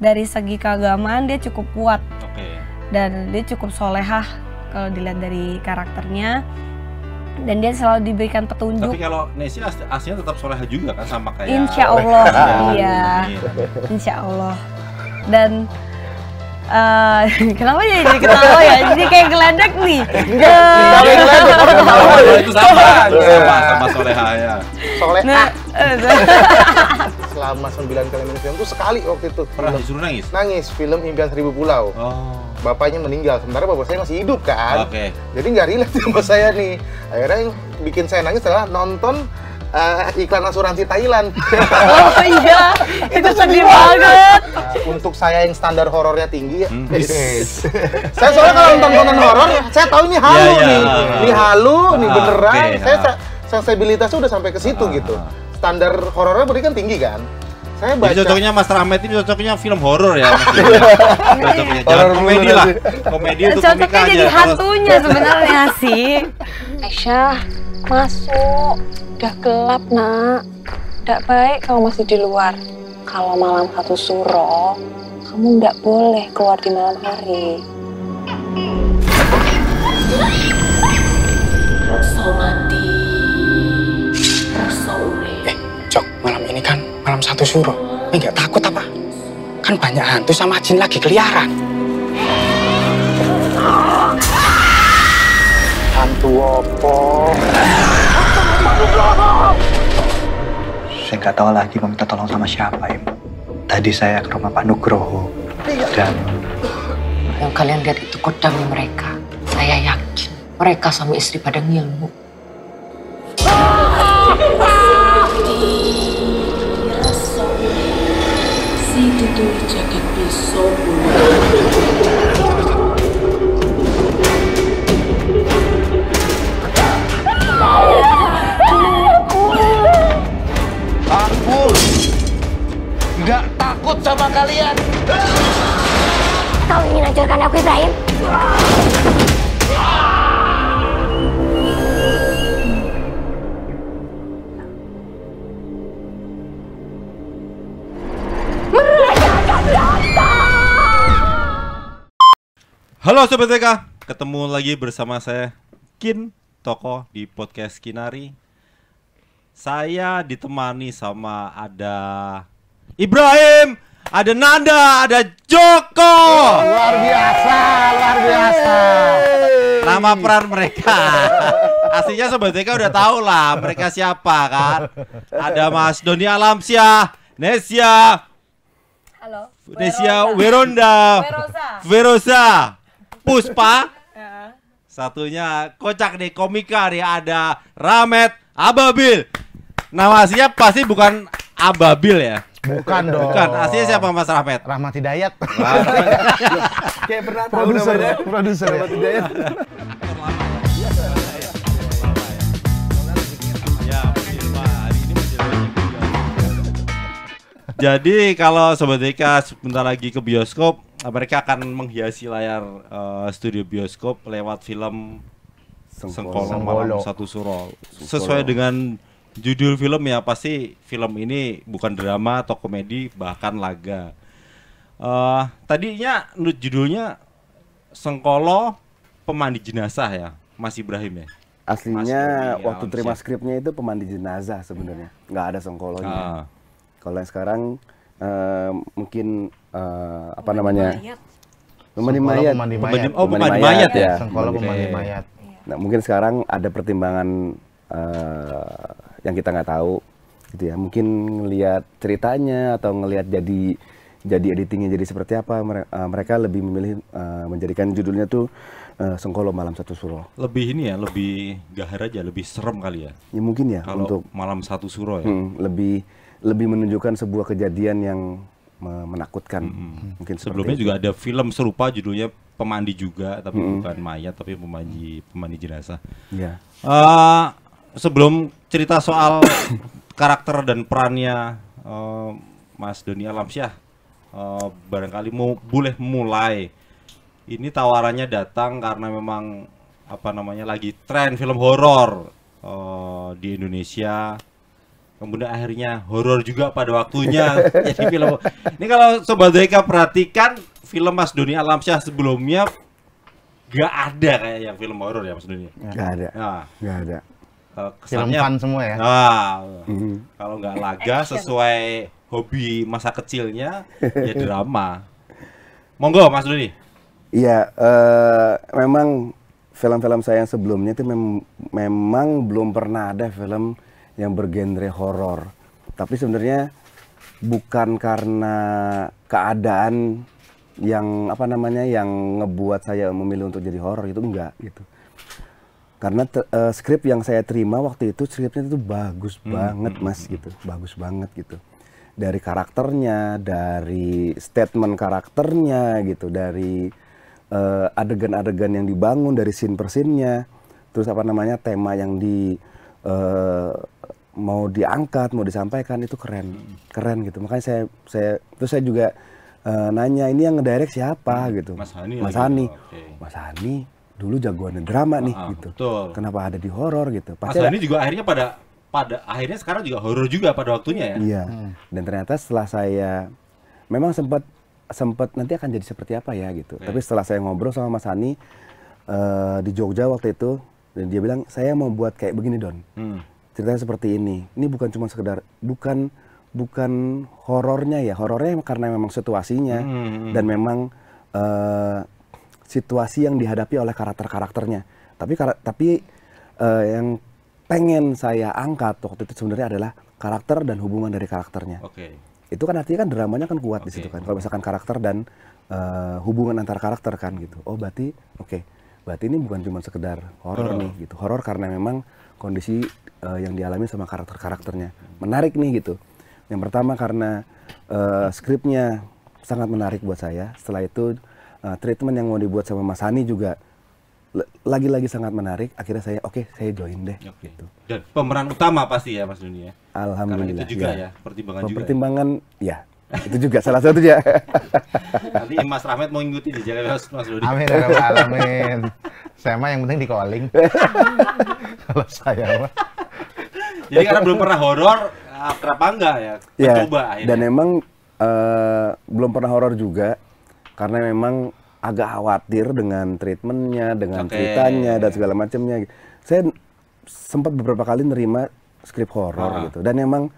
dari segi keagamaan dia cukup kuat okay. dan dia cukup solehah kalau dilihat dari karakternya dan dia selalu diberikan petunjuk. Tapi kalau Nesi aslinya tetap solehah juga kan sama kayak. Insya Allah, iya. Insya Allah. Dan Uh, kenapa jadi jadi ketawa ya? Jadi kayak geledek nih. Enggak. Geledek orang ketawa itu sama. Sama sama soleha ya. Soleha. Nah, selama 9 kali main film itu sekali waktu itu. Pernah film, disuruh nangis? Nangis, film Impian Seribu Pulau. Oh. Bapaknya meninggal, sementara bapak saya masih hidup kan. Okay. Jadi nggak relate sama saya nih. Akhirnya yang bikin saya nangis adalah nonton Uh, iklan asuransi Thailand. oh iya, itu, itu sedih banget. Uh, untuk saya yang standar horornya tinggi, ya. hmm. yes. saya soalnya kalau nonton konten horor, saya tahu ini halu yeah, yeah. nih, ini halu, ini ah, beneran. Okay, saya, nah. sensibilitasnya udah sampai ke situ ah. gitu standar horornya berarti kan tinggi kan? Saya baca. Jadi cocoknya Master Ahmed ini cocoknya film horor ya. Iya. cocoknya jangan komedi lah. Komedi itu cocoknya jadi aja. hantunya sebenarnya sih. Aisyah, masuk. Udah gelap, Nak. Tidak baik kalau masih di luar. Kalau malam satu suro, kamu tidak boleh keluar di malam hari. Somati. Jok, malam ini kan malam satu suruh. Ini nggak takut apa? Kan banyak hantu sama jin lagi keliaran. Hantu apa? Saya nggak tahu lagi mau minta tolong sama siapa, Im. Tadi saya ke rumah Pak Nugroho iya. dan yang kalian lihat itu kodamnya mereka. Saya yakin mereka sama istri pada ngilmu. Ah! is so takut sama kalian. Kau ingin hancurkan aku, Ibrahim? Halo Sobat TK, ketemu lagi bersama saya Kin Toko di podcast Kinari Saya ditemani sama ada Ibrahim, ada Nanda, ada Joko Luar biasa, luar biasa Nama peran mereka Aslinya Sobat TK udah tau lah mereka siapa kan Ada Mas Doni Alamsyah, Nesia Halo Nesia Weronda Verosa, Verosa. Puspa. Ya. Satunya kocak nih komika nih ada Ramet Ababil. Nama aslinya pasti bukan Ababil ya. Bukan dong. Bukan. Aslinya siapa Mas Rahmat? Rahmat Hidayat. Kayak pernah produser. Ya? Produser. Ya? Rahmat Hidayat. Jadi kalau Sobat sebentar lagi ke bioskop mereka akan menghiasi layar uh, studio bioskop lewat film sengkolo Malam Satu Suro. Sesuai dengan judul film ya pasti film ini bukan drama atau komedi bahkan laga. Uh, tadinya judulnya Sengkolo Pemandi Jenazah ya, Mas Ibrahim ya. Aslinya Mas ya, waktu terima skripnya itu pemandi jenazah sebenarnya, nggak ada sengkolonya. Uh. Kalau yang sekarang uh, mungkin uh, apa namanya pemandi mayat pemandi mayat oh pemandi mayat ya, ya. sengkolo pemandi mayat nah mungkin sekarang ada pertimbangan uh, yang kita nggak tahu gitu ya mungkin ngelihat ceritanya atau ngelihat jadi jadi editingnya jadi seperti apa eh, mereka lebih memilih uh, menjadikan judulnya tuh uh, Sengkolo Malam Satu Suro. Lebih ini ya, lebih gahar aja, lebih serem kali ya. Ya mungkin ya Kalau untuk Malam Satu Suro ya. Hmm, lebih lebih menunjukkan sebuah kejadian yang menakutkan. Mm-hmm. Mungkin sebelumnya juga ada film serupa judulnya Pemandi juga, tapi mm-hmm. bukan mayat, tapi pemandi pemandi jenazah. Yeah. Ya. Uh, sebelum cerita soal karakter dan perannya uh, Mas Doni Alamsyah, uh, barangkali mau boleh mulai. Ini tawarannya datang karena memang apa namanya lagi tren film horor uh, di Indonesia kemudian akhirnya horor juga pada waktunya jadi film ini kalau sobat Zeka perhatikan film Mas Doni Alamsyah sebelumnya gak ada kayak yang film horor ya Mas Doni gak ada nah. gak ada eh, kesannya film semua ya nah, mm-hmm. kalau nggak laga sesuai hobi masa kecilnya ya drama monggo Mas Doni iya uh, memang film-film saya yang sebelumnya itu mem- memang belum pernah ada film yang bergenre horor. Tapi sebenarnya bukan karena keadaan yang apa namanya yang ngebuat saya memilih untuk jadi horor itu enggak gitu. Karena uh, eh, skrip yang saya terima waktu itu skripnya itu bagus hmm. banget hmm. Mas gitu, bagus banget gitu. Dari karakternya, dari statement karakternya gitu, dari adegan eh, adegan-adegan yang dibangun dari scene per terus apa namanya tema yang di uh, mau diangkat mau disampaikan itu keren keren gitu makanya saya saya terus saya juga uh, nanya ini yang ngedirect siapa hmm. gitu Mas Hani Mas Hani okay. Mas Hani dulu jagoan drama nih ah, ah, gitu betul. kenapa ada di horor gitu Pasti Mas Hani juga akhirnya pada pada akhirnya sekarang juga horor juga pada waktunya ya iya hmm. dan ternyata setelah saya memang sempat sempat nanti akan jadi seperti apa ya gitu okay. tapi setelah saya ngobrol sama Mas Hani uh, di Jogja waktu itu dan dia bilang saya mau buat kayak begini don hmm ceritanya seperti ini. Ini bukan cuma sekedar bukan bukan horornya ya, horornya karena memang situasinya hmm. hmm. dan memang uh, situasi yang dihadapi oleh karakter-karakternya. Tapi kar tapi uh, yang pengen saya angkat waktu itu sebenarnya adalah karakter dan hubungan dari karakternya. Oke. Okay. Itu kan artinya kan dramanya kan kuat okay. di situ kan. Kalau misalkan karakter dan uh, hubungan antar karakter kan gitu. Oh berarti oke. Okay. Berarti ini bukan cuma sekedar horor nih gitu. Horor karena memang kondisi uh, yang dialami sama karakter-karakternya. Menarik nih gitu. Yang pertama karena uh, skripnya sangat menarik buat saya. Setelah itu uh, treatment yang mau dibuat sama Mas Hani juga lagi-lagi sangat menarik. Akhirnya saya oke okay, saya join deh. Oke. Gitu. Dan pemeran utama pasti ya Mas Dunia. Ya? Alhamdulillah. itu iya. ya, juga ya, ya pertimbangan, pertimbangan ya. ya. itu juga salah satu ya. Nanti Mas Rahmat mau ngikutin di jalan Mas Mas Amin, Amin, amin. Saya mah yang penting di calling. Kalau saya mah. Jadi karena belum pernah horor, kenapa enggak ya? Yeah. Mencoba akhirnya. Dan emang uh, belum pernah horor juga karena memang agak khawatir dengan treatmentnya, dengan okay. ceritanya dan segala macamnya. Saya sempat beberapa kali nerima skrip horor ah. gitu dan emang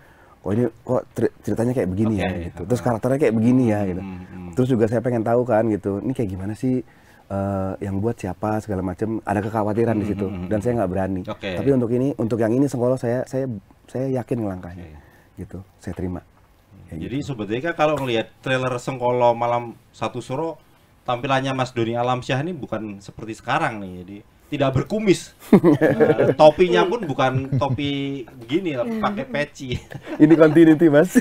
kok oh ini kok ceritanya kayak begini okay. ya gitu. Terus karakternya kayak begini ya gitu. Hmm, hmm, hmm. Terus juga saya pengen tahu kan gitu, ini kayak gimana sih uh, yang buat siapa segala macam ada kekhawatiran di hmm, situ hmm, hmm, dan saya nggak berani okay. tapi untuk ini untuk yang ini sekolah saya saya saya yakin langkahnya okay. gitu saya terima ya, jadi gitu. sebetulnya kan kalau ngelihat trailer sengkolo malam satu suro tampilannya Mas Doni Alamsyah ini bukan seperti sekarang nih jadi tidak berkumis. Eh, topinya pun bukan topi gini pakai peci. ini continuity, Mas.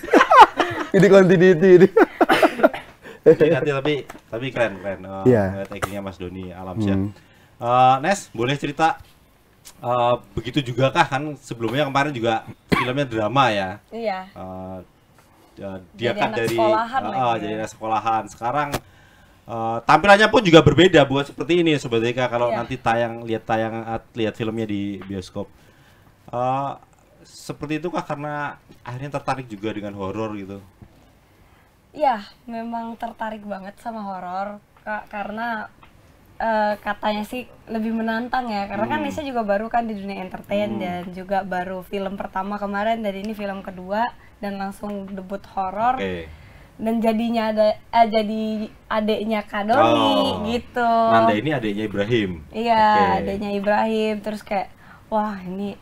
ini continuity. Ini nanti tapi tapi keren keren uh, eh, yeah. Iya. Mas Doni Alamsyah. Hmm. Uh, Nes boleh cerita uh, begitu juga kah kan sebelumnya kemarin juga filmnya drama ya. Iya. Uh, dia jadi kan dari sekolahan uh, jadi sekolahan sekarang uh, tampilannya pun juga berbeda buat seperti ini sebetulnya kalau yeah. nanti tayang lihat tayang lihat filmnya di bioskop uh, seperti itu kah karena akhirnya tertarik juga dengan horor gitu ya memang tertarik banget sama horor kak karena uh, katanya sih lebih menantang ya karena kan hmm. kan Nisa juga baru kan di dunia entertain hmm. dan juga baru film pertama kemarin dan ini film kedua dan langsung debut horor okay. dan jadinya ada eh, jadi adeknya Kadoni oh, gitu Nanda ini adeknya Ibrahim iya okay. adeknya Ibrahim terus kayak wah ini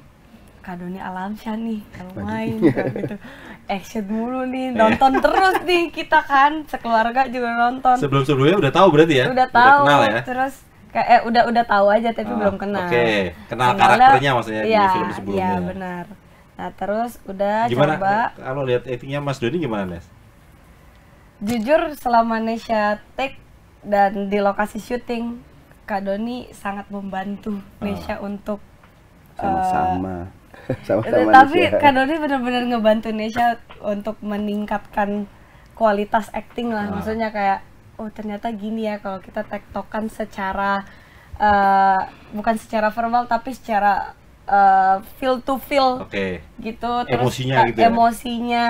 Kadoni Alamsyah nih kalau main gitu action mulu nih iya. nonton terus nih kita kan sekeluarga juga nonton sebelum sebelumnya udah tahu berarti ya udah tahu udah kenal ya terus kayak eh, udah udah tahu aja tapi oh, belum kenal oke okay. kenal Kenalnya, karakternya maksudnya ya, di iya, film sebelumnya iya benar nah terus udah gimana, coba kalau lihat actingnya Mas Doni gimana Nes jujur selama Nesha take dan di lokasi syuting Kak Doni sangat membantu ah. Nesha oh. untuk sama-sama uh, sama-sama tapi kan Doni benar-benar ngebantu Nesha untuk meningkatkan kualitas acting lah maksudnya kayak oh ternyata gini ya kalau kita tektokan secara uh, bukan secara verbal tapi secara uh, feel to feel okay. gitu terus emosinya gitu ya? emosinya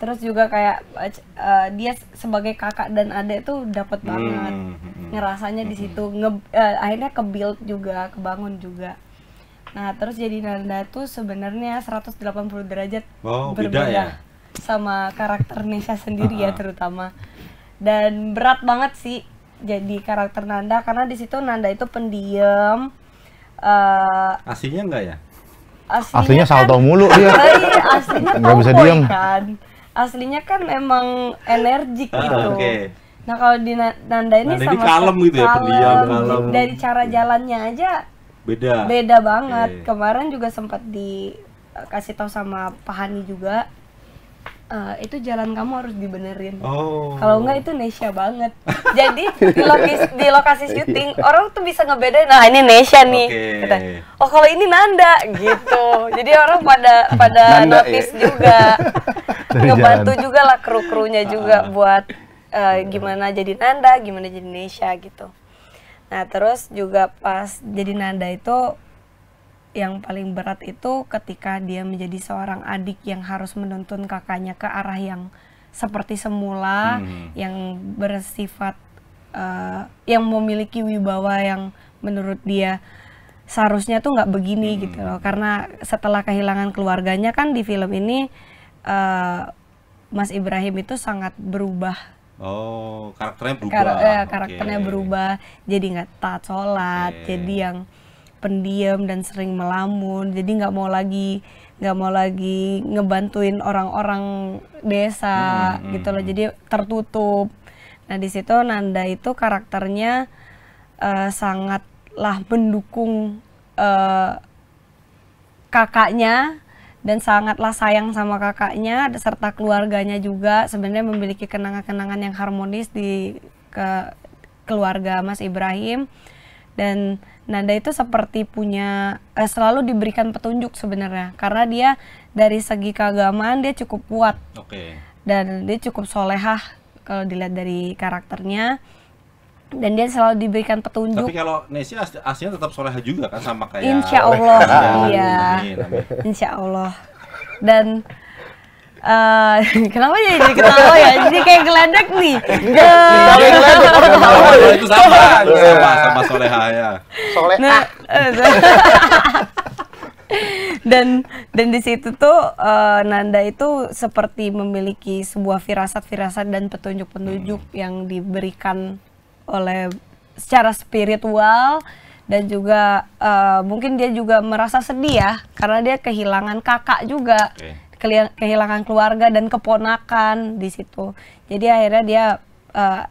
terus juga kayak uh, dia sebagai kakak dan adik tuh dapat hmm, banget hmm. hmm. ngerasanya hmm. di hmm. situ nge uh, akhirnya ke build juga kebangun juga Nah, terus jadi Nanda tuh sebenarnya 180 derajat wow, oh, berbeda ya? sama karakter Nisha sendiri ya terutama. Dan berat banget sih jadi karakter Nanda karena di situ Nanda itu pendiam. Uh, aslinya enggak ya? Aslinya, aslinya kan, salto mulu dia. enggak iya, bisa diam. Kan. Aslinya kan emang energik ah, gitu. Uh, okay. Nah kalau di Nanda ini nah, sama kalem gitu ya, pendiam, kalem. Dari cara jalannya aja beda beda banget okay. kemarin juga sempat dikasih tahu sama Pak Hani juga Uh, itu jalan kamu harus dibenerin. Oh. Kalau enggak itu Nesha banget. Jadi di lokasi di lokasi syuting orang tuh bisa ngebedain nah ini Nesha nih. Okay. Kata, oh kalau ini Nanda gitu. Jadi orang pada pada Nanda, ya? notice ya? juga. Ngebantu juga lah kru-krunya juga buat uh, gimana jadi Nanda, gimana jadi Nesha gitu. Nah terus juga pas jadi Nanda itu yang paling berat itu ketika dia menjadi seorang adik yang harus menuntun kakaknya ke arah yang seperti semula, hmm. yang bersifat uh, yang memiliki wibawa yang menurut dia seharusnya tuh nggak begini hmm. gitu loh. Karena setelah kehilangan keluarganya kan di film ini uh, Mas Ibrahim itu sangat berubah Oh, karakternya berubah. Kar eh, karakternya okay. berubah, jadi nggak taat sholat, okay. jadi yang pendiam dan sering melamun, jadi nggak mau lagi nggak mau lagi ngebantuin orang-orang desa hmm, hmm, hmm gitu loh, hmm. jadi tertutup. Nah di situ Nanda itu karakternya uh, sangatlah mendukung uh, kakaknya dan sangatlah sayang sama kakaknya serta keluarganya juga sebenarnya memiliki kenangan-kenangan yang harmonis di ke keluarga Mas Ibrahim dan Nanda itu seperti punya eh, selalu diberikan petunjuk sebenarnya karena dia dari segi keagamaan dia cukup kuat okay. dan dia cukup solehah kalau dilihat dari karakternya dan dia selalu diberikan petunjuk. Tapi kalau Nesi as aslinya tetap soleha juga kan sama kayak Insya Allah, iya. Insya Allah. Dan Uh, kenapa jadi jadi ketawa ya? Jadi kayak geledek nih. Geledek orang ketawa. Itu sama, itu sama sama soleha ya. Soleha. Nah, dan dan di situ tuh uh, Nanda itu seperti memiliki sebuah firasat-firasat dan petunjuk-petunjuk hmm. yang diberikan oleh secara spiritual dan juga uh, mungkin dia juga merasa sedih ya karena dia kehilangan kakak juga okay. kehilangan keluarga dan keponakan di situ jadi akhirnya dia uh,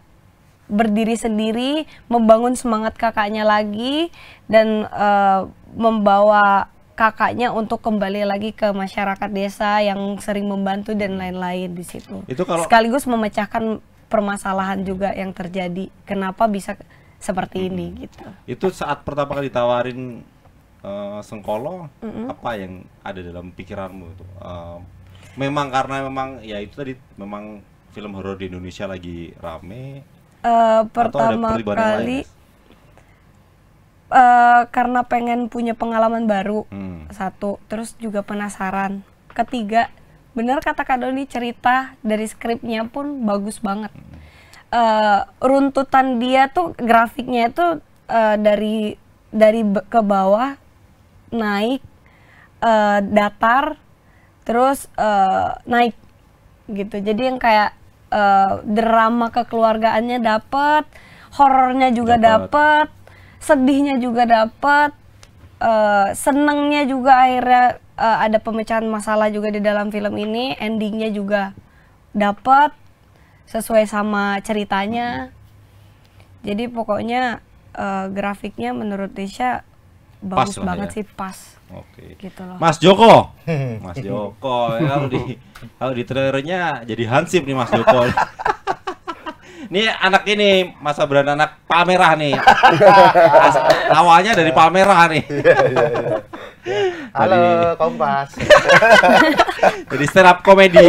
berdiri sendiri membangun semangat kakaknya lagi dan uh, membawa kakaknya untuk kembali lagi ke masyarakat desa yang sering membantu dan lain-lain di situ. Itu kalau sekaligus memecahkan permasalahan juga yang terjadi kenapa bisa seperti hmm. ini gitu itu saat pertama kali ditawarin uh, sengkolo mm apa yang ada dalam pikiranmu itu uh, eh, memang karena memang ya itu tadi memang film horor di Indonesia lagi rame uh, pertama kali uh, karena pengen punya pengalaman baru hmm. satu terus juga penasaran ketiga bener kata Kak Doni cerita dari skripnya pun bagus banget uh, runtutan dia tuh grafiknya itu uh, eh, dari dari ke bawah naik uh, datar terus uh, naik gitu jadi yang kayak uh, drama kekeluargaannya dapet horornya juga dapet. sedihnya juga dapet uh, senengnya juga akhirnya uh, ada pemecahan masalah juga di dalam film ini endingnya juga dapat sesuai sama ceritanya jadi pokoknya uh, grafiknya menurut Tisha bagus pas banget ya. sih pas. Oke. Gitu loh. Mas Joko. Mas Joko ya, kalau di kalau di trailernya jadi hansip nih Mas Joko. Ini anak ini masa beran anak Palmerah nih. Awalnya dari Palmerah nih. Iya, iya, iya. Ya. Halo Jadi, Kompas. Jadi stand up komedi,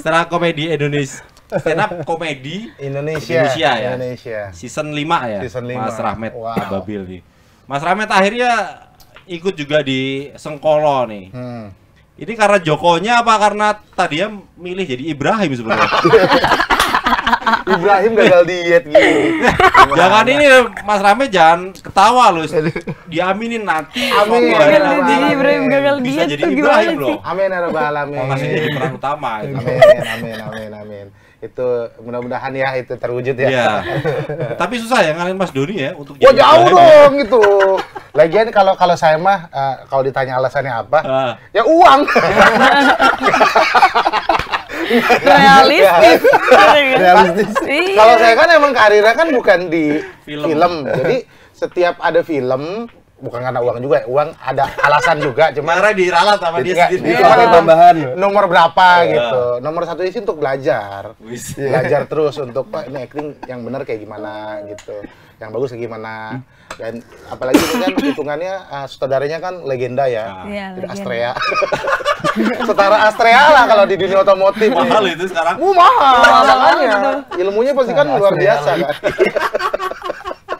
stand up komedi Indonesia. Stand up komedi Indonesia. Indonesia ya. Indonesia. Season 5 ya. Season 5. Mas Rahmat wow. Babil nih. Mas Rahmat akhirnya ikut juga di Sengkolo nih. Hmm. Ini karena Jokonya apa karena tadi ya milih jadi Ibrahim sebenarnya? Ibrahim gagal diet gitu. jangan ini Mas Rame jangan ketawa lu. Diaminin nanti. Amin. amin, jadi Ibrahim gagal diet Bisa jadi Ibrahim Amin ya rabbal alamin. Oh, jadi peran utama. Amin amin amin amin. Itu mudah-mudahan ya itu terwujud ya. Iya. Tapi susah ya ngalin Mas Doni ya untuk Wah, jauh ya. dong gitu. Lagian kalau kalau saya mah eh, kalau ditanya alasannya apa, ah. ya uang. realistis. realistis. Iya. Kalau saya kan emang karirnya kan bukan di film. film. Jadi setiap ada film bukan karena uang juga ya, uang ada alasan juga cuma karena diralat sama dia sendiri itu ada iya. tambahan nomor berapa iya. gitu nomor satu isi untuk belajar belajar terus untuk ini acting yang benar kayak gimana gitu yang bagus gimana hmm. dan apalagi ini kan hitungannya uh, ah, sutradaranya kan legenda ya, ya legenda. Astrea setara Astrea lah kalau di dunia otomotif mahal itu sekarang uh, mahal makanya ilmunya pasti kan nah, luar biasa kan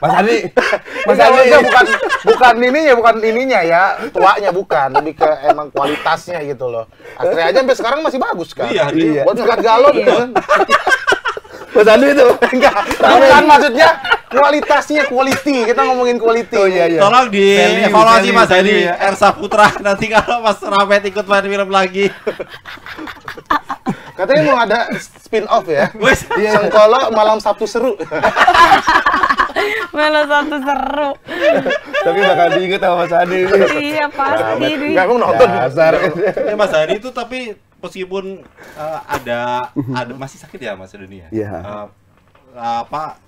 Mas Adi, Mas ya, bukan bukan ininya, bukan ininya ya, tuanya bukan, lebih ke emang kualitasnya gitu loh. Astrea aja sampai sekarang masih bagus kan. Iya, iya. Buat sekat galon iya. Kan? Mas Andu itu? Enggak. Bukan maksudnya kualitasnya quality. Kita ngomongin quality. Oh, iya, iya. Tolong di evaluasi Mas Andi ya. Ersa Putra nanti kalau Mas Rafet ikut main film lagi. Ah, ah, ah. Katanya mau ada spin off ya. yeah. Sengkolo malam Sabtu seru. malam Sabtu seru. Tapi bakal diinget sama Mas Adi. iya pasti. Enggak nah, mau nonton. Dasar. Ya, Mas Adi itu tapi meskipun eh, ada ada masih sakit ya Mas Adi ya. Iya. Eh, apa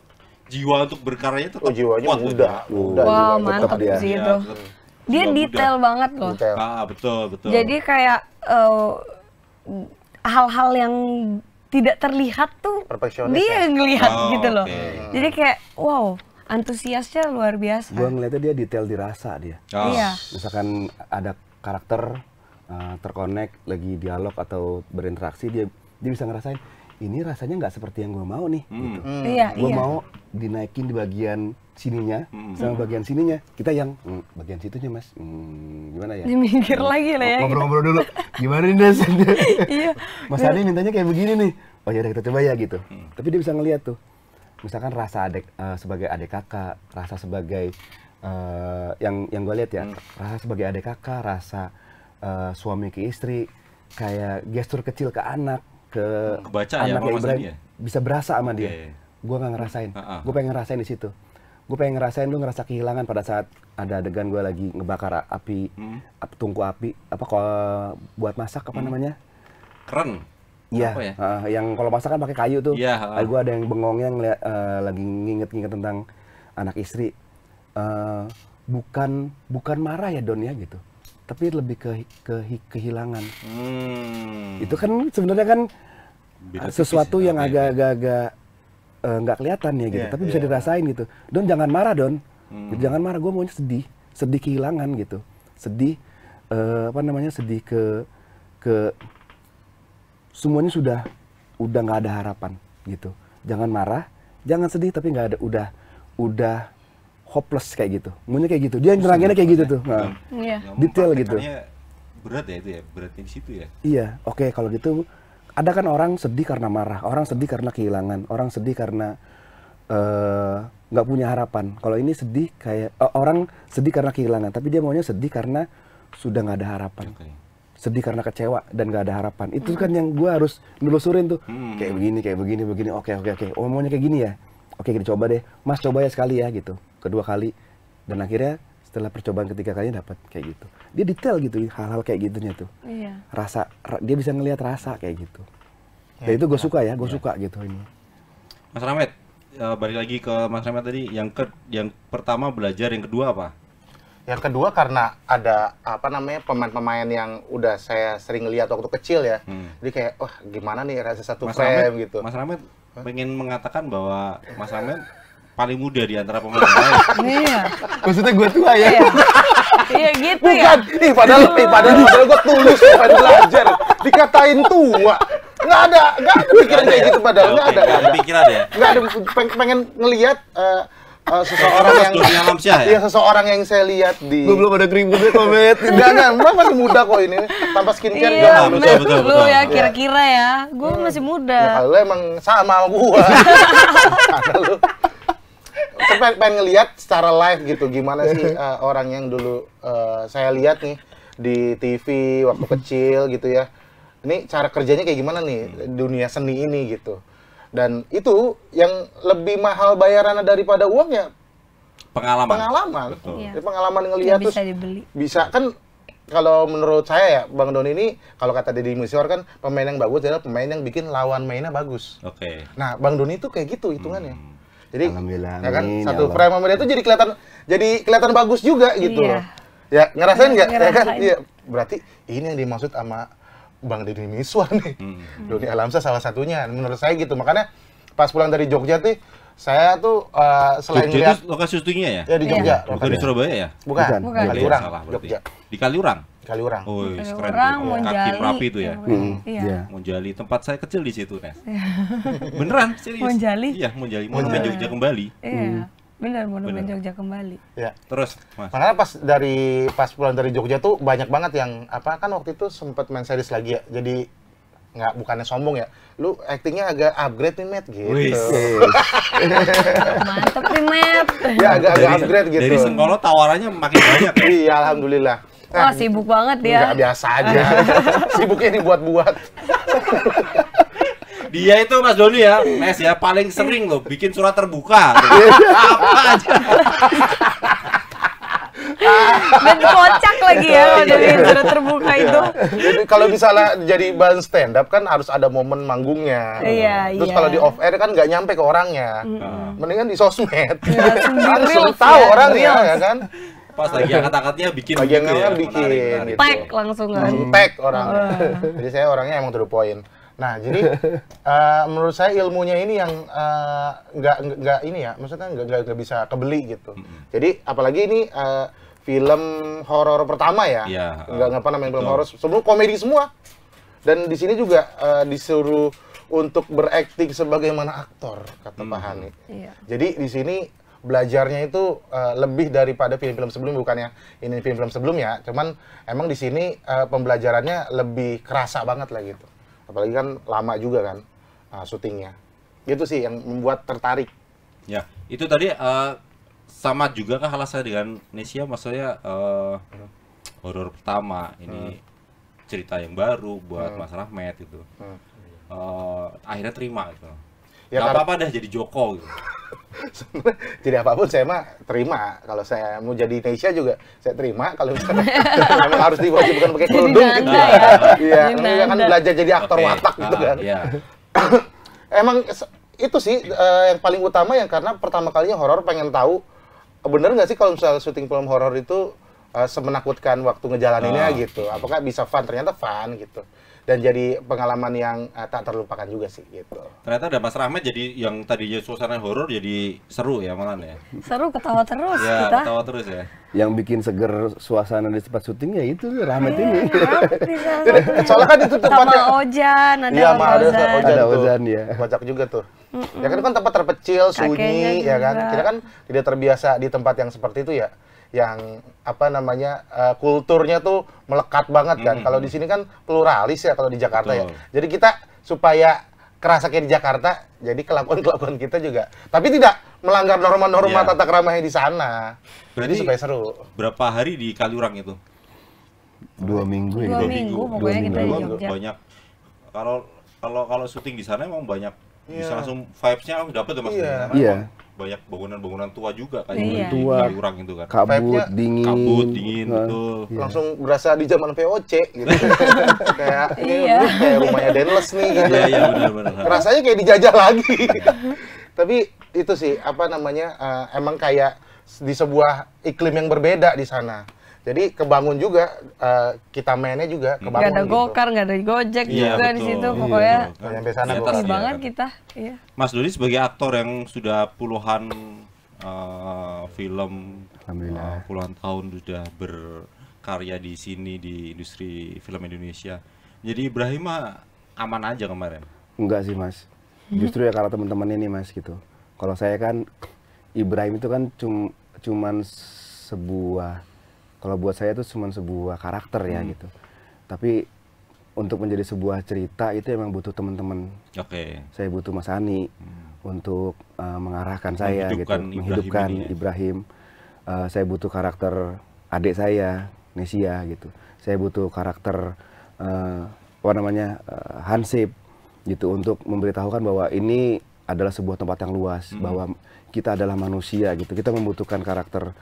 jiwa untuk berkarya tetap oh, jiwanya kuat muda. Gitu ya? Wah, mantap dia. Iya, dia detail banget loh. Ah, betul, betul. Jadi kayak eh, hal-hal yang tidak terlihat tuh dia ya? yang ngelihat oh, gitu loh. Okay. Jadi kayak wow, antusiasnya luar biasa. Gua ngeliatnya dia detail dirasa dia. Oh. Iya. Misalkan ada karakter uh, terkonek lagi dialog atau berinteraksi dia dia bisa ngerasain ini rasanya nggak seperti yang gue mau nih hmm. gitu. Hmm. Iya, gue iya. mau dinaikin di bagian sininya hmm. sama hmm. bagian sininya kita yang hmm, bagian situnya mas hmm, gimana ya? Diminggir lagi lah ya. Ngobrol-ngobrol gitu. dulu gimana nih Des? iya. Mas Adi mintanya kayak begini nih. Oh ya kita coba ya gitu. Hmm. Tapi dia bisa ngeliat tuh. Misalkan rasa adek uh, sebagai adik kakak, rasa sebagai uh, yang yang gue lihat ya, hmm. rasa sebagai adik kakak, rasa uh, suami ke istri, kayak gestur kecil ke anak, ke Kebaca ya, anak ya, Ibrahim, ya? bisa berasa sama iya, dia. Okay. Iya. Gue nggak ngerasain, uh huh gue pengen ngerasain di situ gue pengen ngerasain lu ngerasa kehilangan pada saat ada adegan gue lagi ngebakar api hmm. tungku api apa kalau buat masak apa hmm. namanya keren Iya, ya? uh, yang kalau masak kan pakai kayu tuh. Iya. Uh. Gue ada yang bengongnya ngeliat, uh, lagi nginget-nginget tentang anak istri. Uh, bukan bukan marah ya Don ya gitu, tapi lebih ke, ke, ke kehilangan. Hmm. Itu kan sebenarnya kan sesuatu yang ya? agak-agak Eh, nggak uh, kelihatan ya gitu, yeah, tapi yeah. bisa iya. dirasain gitu. Don jangan marah Don, hmm. jangan marah. Gue maunya sedih, sedih kehilangan gitu, sedih uh, apa namanya sedih ke ke semuanya sudah udah nggak ada harapan gitu. Jangan marah, jangan sedih tapi nggak ada udah udah hopeless kayak gitu. Maunya kayak gitu. Dia yang neranginnya kayak gitu tuh. Nah, yeah. detail gitu. Berat ya itu ya, beratnya di situ ya. Iya, oke okay, kalau gitu ada kan orang sedih karena marah, orang sedih karena kehilangan, orang sedih karena eh, nggak uh, punya harapan. Kalau ini sedih kayak uh, orang sedih karena kehilangan, tapi dia maunya sedih karena sudah nggak ada harapan. Okay. Sedih karena kecewa dan nggak ada harapan. Itu kan yang gue harus nelusurin tuh. Hmm. Kayak begini, kayak begini, begini. Oke, okay, oke, okay, oke. Okay. Oh maunya kayak gini ya. Oke, okay, kita coba deh. Mas coba ya sekali ya gitu. Kedua kali. Dan akhirnya setelah percobaan ketiga kalinya dapat kayak gitu dia detail gitu hal-hal kayak gitunya tuh iya. rasa dia bisa ngelihat rasa kayak gitu ya, Dan itu gue ya. suka ya gue ya. suka gitu ini Mas Ramet uh, eh, balik lagi ke Mas Ramet tadi yang ke yang pertama belajar yang kedua apa yang kedua karena ada apa namanya pemain-pemain yang udah saya sering lihat waktu kecil ya. Hmm. Jadi kayak wah oh, gimana nih rasa satu Mas frame Ramet, gitu. Mas Ramet pengen mengatakan bahwa Mas Ramet paling muda di antara pemain lain. Iya. Maksudnya gue tua ya. Iya, iya gitu ya. Ih, padahal, ih, padahal, padahal gue tulus pengen belajar. Dikatain tua. Nggak ada, nggak ada pikiran kayak ya? gitu padahal. Nggak ada, nggak ada. Pikiran ya? Nggak ada, pengen, ngelihat yang eh, eh, Uh, seseorang yang ya? Iya, seseorang yang saya lihat di Gue belum ada keributan komet. Enggak, enggak, gua masih muda kok ini. Tanpa skincare iya, harus. Betul, betul, betul, ya iya. kira-kira ya. Gue iya. masih muda. Ya, emang sama gue, gua. lu pengen, pengen ngelihat secara live gitu gimana sih uh, orang yang dulu uh, saya lihat nih di TV waktu kecil gitu ya. Ini cara kerjanya kayak gimana nih dunia seni ini gitu. Dan itu yang lebih mahal bayarannya daripada uangnya pengalaman. Pengalaman. Betul. Ya. Pengalaman ngelihat terus bisa dibeli. Bisa kan kalau menurut saya ya Bang Don ini kalau kata Deddy Musior kan pemain yang bagus adalah pemain yang bikin lawan mainnya bagus. Oke. Okay. Nah, Bang Don itu kayak gitu hitungannya. Hmm jadi Alhamdulillah. Ya kan ya satu ya frame sama dia tuh jadi kelihatan jadi kelihatan bagus juga gitu iya. loh. Ya ngerasain nggak? Ya kan? Iya. Berarti ini yang dimaksud sama Bang Deddy Miswar nih. Hmm. Doni Alamsa salah satunya menurut saya gitu. Makanya pas pulang dari Jogja tuh saya tuh uh, selain Jogja itu lokasi syutingnya ya? Ya di Jogja. Iya. Bukan di Surabaya ya? Bukan. Bukan. Bukan. Kaliurang. Di Kaliurang kali orang. Oh, kali keren orang tuh. Ya. Monjali. Kaki Merapi itu ya. Iya. Hmm. Yeah. Iya. Monjali tempat saya kecil di situ, Nes. Iya. Beneran serius. Monjali? Iya, Monjali. Monumen Monjali. Jogja kembali. Iya. Yeah. Hmm. Bener, monumen Jogja kembali. Ya. Terus, Mas. Makanya pas dari pas pulang dari Jogja tuh banyak banget yang apa kan waktu itu sempat main series lagi ya. Jadi nggak bukannya sombong ya lu actingnya agak upgrade nih Matt gitu mantep nih Matt ya agak agak upgrade gitu dari Sengkolo tawarannya makin banyak ya. iya alhamdulillah Wah, nah, sibuk banget dia. Enggak biasa aja. Sibuknya ini buat buat dia itu Mas Doni ya, Mes ya paling sering loh bikin surat terbuka. Apa aja. Dan kocak lagi ya iya. dari surat terbuka iya. itu. Jadi kalau misalnya jadi bahan stand up kan harus ada momen manggungnya. Iya, iya. Terus kalau di off air kan nggak nyampe ke orangnya. Mendingan di sosmed. Ya, harus tahu orangnya ya kan iya pas lagi iya. angkat-angkatnya bikin lagi gitu ya, bikin gitu. menarik, pack langsung kan pack orang jadi saya orangnya emang to poin. nah jadi eh, menurut saya ilmunya ini yang eh, nggak uh, nggak ini ya maksudnya nggak nggak bisa kebeli gitu jadi apalagi ini eh, film horor pertama ya iya, nggak yeah, uh, namanya film horor sebelum komedi semua dan di sini juga disuruh untuk berakting sebagaimana aktor kata mm Pak Hani yeah. jadi di sini belajarnya itu uh, lebih daripada film-film sebelumnya bukannya ini film-film sebelumnya cuman emang di sini uh, pembelajarannya lebih kerasa banget lah gitu apalagi kan lama juga kan uh, syutingnya itu sih yang membuat tertarik ya itu tadi uh, sama juga kah alasannya dengan Nesia maksudnya uh, hmm. horor pertama ini hmm. cerita yang baru buat hmm. Mas Rahmat itu hmm. uh, akhirnya terima gitu Ya, Gak apa-apa dah jadi Joko gitu. tidak apapun saya mah terima kalau saya mau jadi Indonesia juga saya terima kalau misalnya harus diwajibkan pakai kerudung gitu ya iya namanya kan, kan belajar jadi aktor okay. watak gitu ah, kan iya. emang itu sih uh, yang paling utama yang karena pertama kalinya horor pengen tahu bener nggak sih kalau misalnya syuting film horor itu uh, semenakutkan waktu ngejalaninnya oh. gitu apakah bisa fun ternyata fun gitu dan jadi pengalaman yang uh, tak terlupakan juga sih gitu. Ternyata ada Mas Rahmat jadi yang tadinya suasana horor jadi seru ya malam ya. Seru ketawa terus ya, kita. ketawa terus ya. Yang bikin seger suasana di tempat syuting ya itu iya, Rahmat ini. Soalnya kan itu tempatnya. Sama Ojan, ada ya, Ojan. Ada, Ojan, ada Ojan ya. Kocak juga tuh. Mm -mm. Ya kan kan tempat terpecil, sunyi ya kan. Kita kan tidak terbiasa di tempat yang seperti itu ya yang apa namanya uh, kulturnya tuh melekat banget kan. Mm. Kalau di sini kan pluralis ya kalau di Jakarta ya. Betul. ya. Jadi kita supaya kerasa kayak di Jakarta, jadi kelakuan-kelakuan kita juga. Tapi tidak melanggar norma-norma yeah. tata keramahnya di sana. Berarti jadi supaya seru. Berapa hari di Kaliurang itu? Dua minggu ya. Dua, minggu, dua minggu. Dua minggu. Banyak. Kalau kalau kalau syuting di sana emang banyak yeah. bisa iya. langsung vibesnya nya oh, dapat tuh Mas. Iya. Yeah banyak bangunan-bangunan tua juga kan yeah. tua kurang orang itu kan kabut dingin kabut dingin kan. itu yeah. langsung berasa di zaman VOC gitu kayak ini iya. kayak rumahnya Denles nih gitu iya, iya, bener -bener. rasanya kayak dijajah lagi tapi itu sih apa namanya uh, emang kayak di sebuah iklim yang berbeda di sana jadi kebangun juga uh, kita mainnya juga hmm. kebangun. Gak ada gitu. Gokar, gak ada Gojek iya, juga betul. di situ iya, pokoknya. Iya, sampai sana ya, iya, banget kita. Iya. Mas Dodi sebagai aktor yang sudah puluhan uh, film uh, puluhan tahun sudah berkarya di sini di industri film Indonesia. Jadi Ibrahim aman aja kemarin. Enggak sih, Mas. Hmm? Justru ya kalau teman-teman ini, Mas gitu. Kalau saya kan Ibrahim itu kan cum cuman sebuah kalau buat saya itu cuma sebuah karakter ya hmm. gitu tapi untuk menjadi sebuah cerita itu emang butuh teman-teman oke okay. saya butuh Mas Ani hmm. untuk uh, mengarahkan saya gitu Ibrahim menghidupkan ya? Ibrahim uh, saya butuh karakter adik saya Nesia gitu saya butuh karakter uh, apa namanya uh, Hansip gitu untuk memberitahukan bahwa ini adalah sebuah tempat yang luas hmm. bahwa kita adalah manusia gitu kita membutuhkan karakter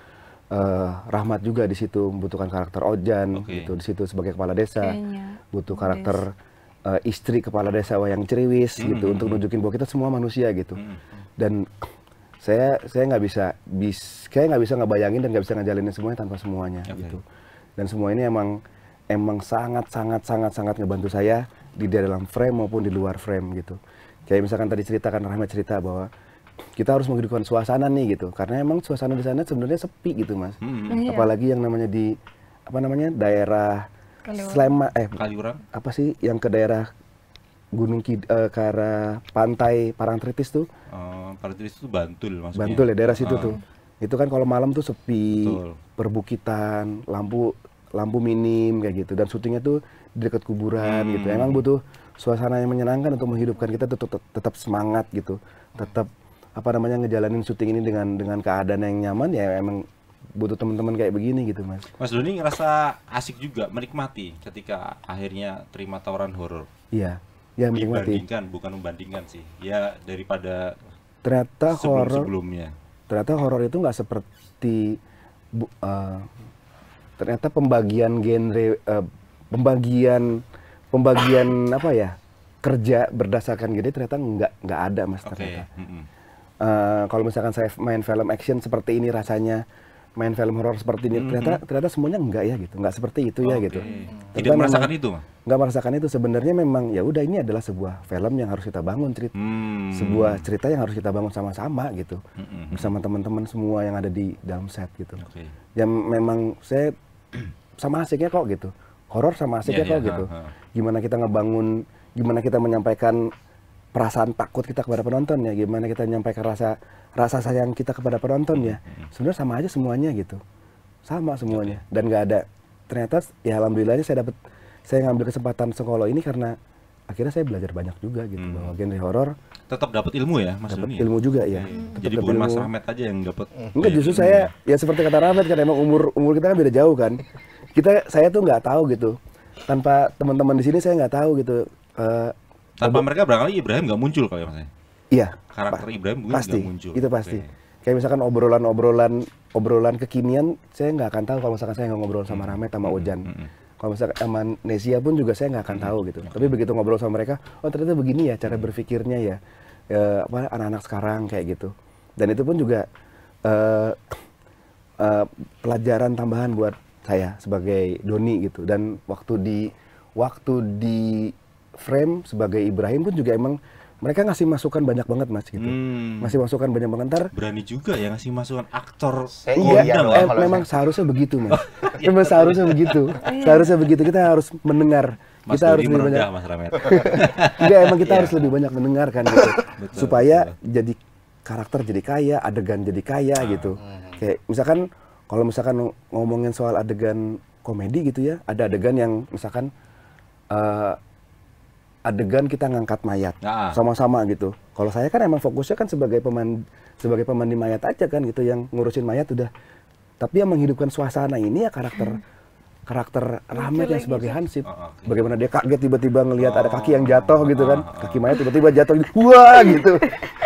uh, Rahmat juga di situ membutuhkan karakter Ojan okay. gitu di situ sebagai kepala desa Kayaknya. butuh karakter uh, istri kepala desa yang ceriwis mm -hmm. gitu untuk nunjukin bahwa kita semua manusia gitu mm -hmm. dan saya saya nggak bisa bis kayak nggak bisa ngebayangin dan nggak bisa ngejalanin semuanya tanpa semuanya okay. gitu dan semua ini emang emang sangat sangat sangat sangat ngebantu saya di dalam frame maupun di luar frame gitu kayak misalkan tadi ceritakan Rahmat cerita bahwa kita harus menghidupkan suasana nih gitu karena emang suasana di sana sebenarnya sepi gitu mas hmm. hmm. Iya. apalagi yang namanya di apa namanya daerah Slema eh Kaliurang apa sih yang ke daerah Gunung Kid uh, ke arah pantai Parangtritis tuh uh, Parangtritis tuh Bantul maksudnya Bantul ya daerah situ uh. tuh itu kan kalau malam tuh sepi Betul. perbukitan lampu lampu minim kayak gitu dan syutingnya tuh di dekat kuburan gitu. hmm. gitu emang butuh suasana yang menyenangkan untuk menghidupkan kita tetap tetap semangat gitu tetap apa namanya ngejalanin syuting ini dengan dengan keadaan yang nyaman ya emang butuh teman-teman kayak begini gitu mas. Mas Doni ngerasa asik juga menikmati ketika akhirnya terima tawaran horor. Iya, ya menikmati. Dibandingkan bukan membandingkan sih. Ya daripada ternyata sebelum horor sebelumnya. Ternyata horor itu nggak seperti bu, uh, ternyata pembagian genre uh, pembagian pembagian apa ya kerja berdasarkan gede ternyata nggak nggak ada mas okay. ternyata. Mm -hmm uh, kalau misalkan saya main film action seperti ini rasanya main film horor seperti ini mm -hmm. ternyata ternyata semuanya enggak ya gitu enggak seperti itu okay. ya gitu ternyata tidak merasakan memang, itu enggak merasakan itu sebenarnya memang ya udah ini adalah sebuah film yang harus kita bangun cerita mm. sebuah cerita yang harus kita bangun sama-sama gitu -hmm. bersama teman-teman semua yang ada di dalam set gitu okay. yang memang saya sama asiknya kok gitu horor sama asiknya yeah, kok yeah, gitu ha, ha. gimana kita ngebangun gimana kita menyampaikan perasaan takut kita kepada penonton ya gimana kita menyampaikan rasa rasa sayang kita kepada penonton ya mm-hmm. sebenarnya sama aja semuanya gitu sama semuanya dan nggak ada ternyata ya alhamdulillahnya saya dapat saya ngambil kesempatan sekolah ini karena akhirnya saya belajar banyak juga gitu hmm. bahwa genre horor tetap dapat ilmu ya mas dapat ya? ilmu ya? juga ya hmm. jadi bukan ilmu. mas Rahmat aja yang dapat enggak ya, justru saya ya? ya. seperti kata Rahmat kan emang umur umur kita kan beda jauh kan kita saya tuh nggak tahu gitu tanpa teman-teman di sini saya nggak tahu gitu uh, tanpa Lalu, mereka barangkali Ibrahim nggak muncul kali ya maksudnya iya karakter pa Ibrahim mungkin pasti, muncul itu pasti okay. kayak misalkan obrolan-obrolan obrolan kekinian saya nggak akan tahu kalau misalkan saya nggak ngobrol sama Rame sama Ojan mm -hmm. kalau misalkan sama Nesia pun juga saya nggak akan tahu gitu okay. tapi begitu ngobrol sama mereka oh ternyata begini ya cara berpikirnya ya e, apa anak-anak sekarang kayak gitu dan itu pun juga uh, uh, pelajaran tambahan buat saya sebagai Doni gitu dan waktu di waktu di frame sebagai Ibrahim pun juga emang mereka ngasih masukan banyak banget mas gitu hmm. ngasih masukan banyak banget ntar berani juga ya ngasih masukan aktor iya, iya memang saya. seharusnya begitu mas oh, iya. memang seharusnya begitu seharusnya begitu kita harus mendengar mas kita Dodi harus lebih banyak mas Ramet enggak emang kita yeah. harus lebih banyak mendengarkan gitu betul, supaya betul. jadi karakter jadi kaya adegan jadi kaya ah. gitu kayak misalkan kalau misalkan ngomongin soal adegan komedi gitu ya ada adegan yang misalkan eh, adegan kita ngangkat mayat ah, ah. sama-sama gitu. Kalau saya kan emang fokusnya kan sebagai peman sebagai pemandi mayat aja kan gitu yang ngurusin mayat udah. Tapi yang menghidupkan suasana ini ya karakter karakter Rahmat yang sebagai Hansip. Ah, Bagaimana dia kaget tiba-tiba ngelihat ada kaki yang jatuh gitu kan. Kaki mayat tiba-tiba jatuh gitu. Wah gitu.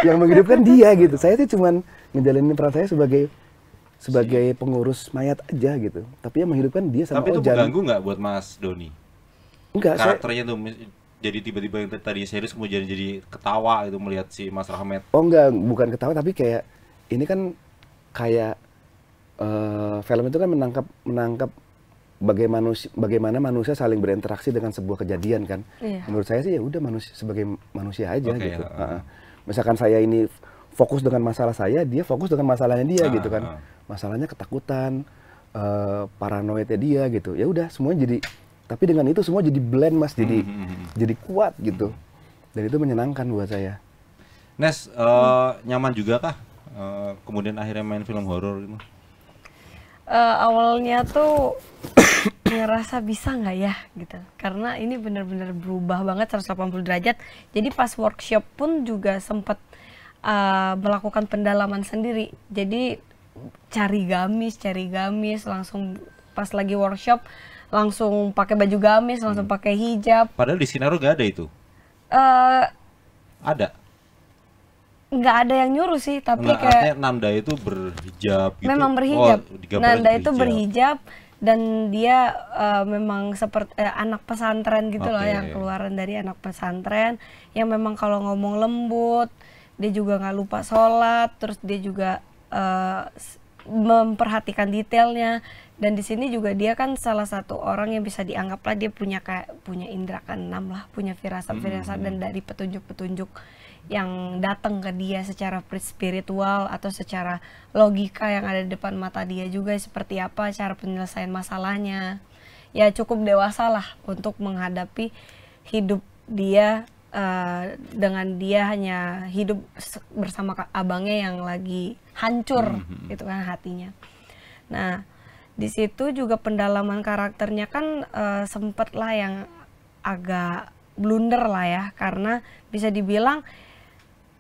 Yang menghidupkan dia gitu. Saya tuh cuman ngejalanin peran saya sebagai sebagai pengurus mayat aja gitu. Tapi yang menghidupkan dia sama Tapi itu mengganggu nggak buat Mas Doni? Enggak, karakternya saya, tuh jadi tiba-tiba yang tadi serius kemudian jadi ketawa itu melihat si Mas Rahmat? Oh enggak, bukan ketawa tapi kayak ini kan kayak uh, film itu kan menangkap menangkap bagaimana manusia, bagaimana manusia saling berinteraksi dengan sebuah kejadian kan. Iya. Menurut saya sih ya udah manusia sebagai manusia aja okay, gitu. Uh, Misalkan saya ini fokus dengan masalah saya, dia fokus dengan masalahnya dia uh, gitu kan. Uh. Masalahnya ketakutan, uh, paranoidnya dia gitu. Ya udah semuanya jadi tapi dengan itu semua jadi blend mas, jadi hmm, hmm, hmm, hmm. jadi kuat gitu. Dan itu menyenangkan buat saya. Nes, uh, nyaman juga kah? Uh, kemudian akhirnya main film horor itu Uh, awalnya tuh ngerasa bisa nggak ya gitu. Karena ini benar-benar berubah banget 180 derajat. Jadi pas workshop pun juga sempat uh, melakukan pendalaman sendiri. Jadi cari gamis, cari gamis, langsung pas lagi workshop langsung pakai baju gamis, langsung hmm. pakai hijab. Padahal di sinaro gak ada itu. Uh, ada. Nggak ada yang nyuruh sih, tapi nah, kayak Nanda itu berhijab. Gitu. Memang oh, berhijab. Oh, Nanda berhijab. itu berhijab dan dia uh, memang seperti uh, anak pesantren gitu okay. loh yang keluaran dari anak pesantren yang memang kalau ngomong lembut dia juga nggak lupa sholat terus dia juga uh, memperhatikan detailnya dan di sini juga dia kan salah satu orang yang bisa dianggap lah dia punya kayak punya indera keenam lah punya firasat firasat hmm. dan dari petunjuk petunjuk yang datang ke dia secara spiritual atau secara logika yang ada di depan mata dia juga seperti apa cara penyelesaian masalahnya ya cukup dewasa lah untuk menghadapi hidup dia uh, dengan dia hanya hidup bersama abangnya yang lagi hancur -hmm. gitu kan hatinya nah di situ juga pendalaman karakternya kan uh, eh, sempet lah yang agak blunder lah ya karena bisa dibilang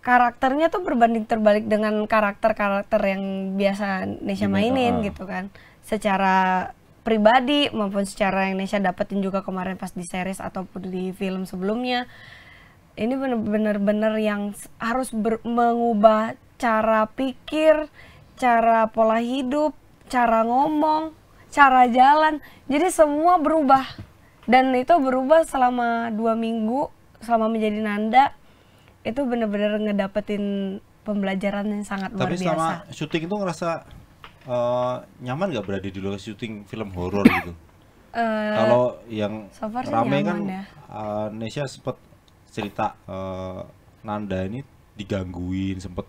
karakternya tuh berbanding terbalik dengan karakter-karakter yang biasa Nesha mainin ah. gitu kan secara pribadi maupun secara yang Nesha dapetin juga kemarin pas di series ataupun di film sebelumnya ini bener-bener yang harus mengubah cara pikir cara pola hidup cara ngomong, cara jalan. Jadi semua berubah. Dan itu berubah selama dua minggu, selama menjadi Nanda. Itu bener-bener ngedapetin pembelajaran yang sangat Tapi luar biasa. Tapi selama syuting itu ngerasa uh, nyaman gak berada di lokasi syuting film horor gitu? Uh, Kalau yang so rame kan ya. uh, eh, Nesya sempat cerita uh, Nanda ini digangguin sempat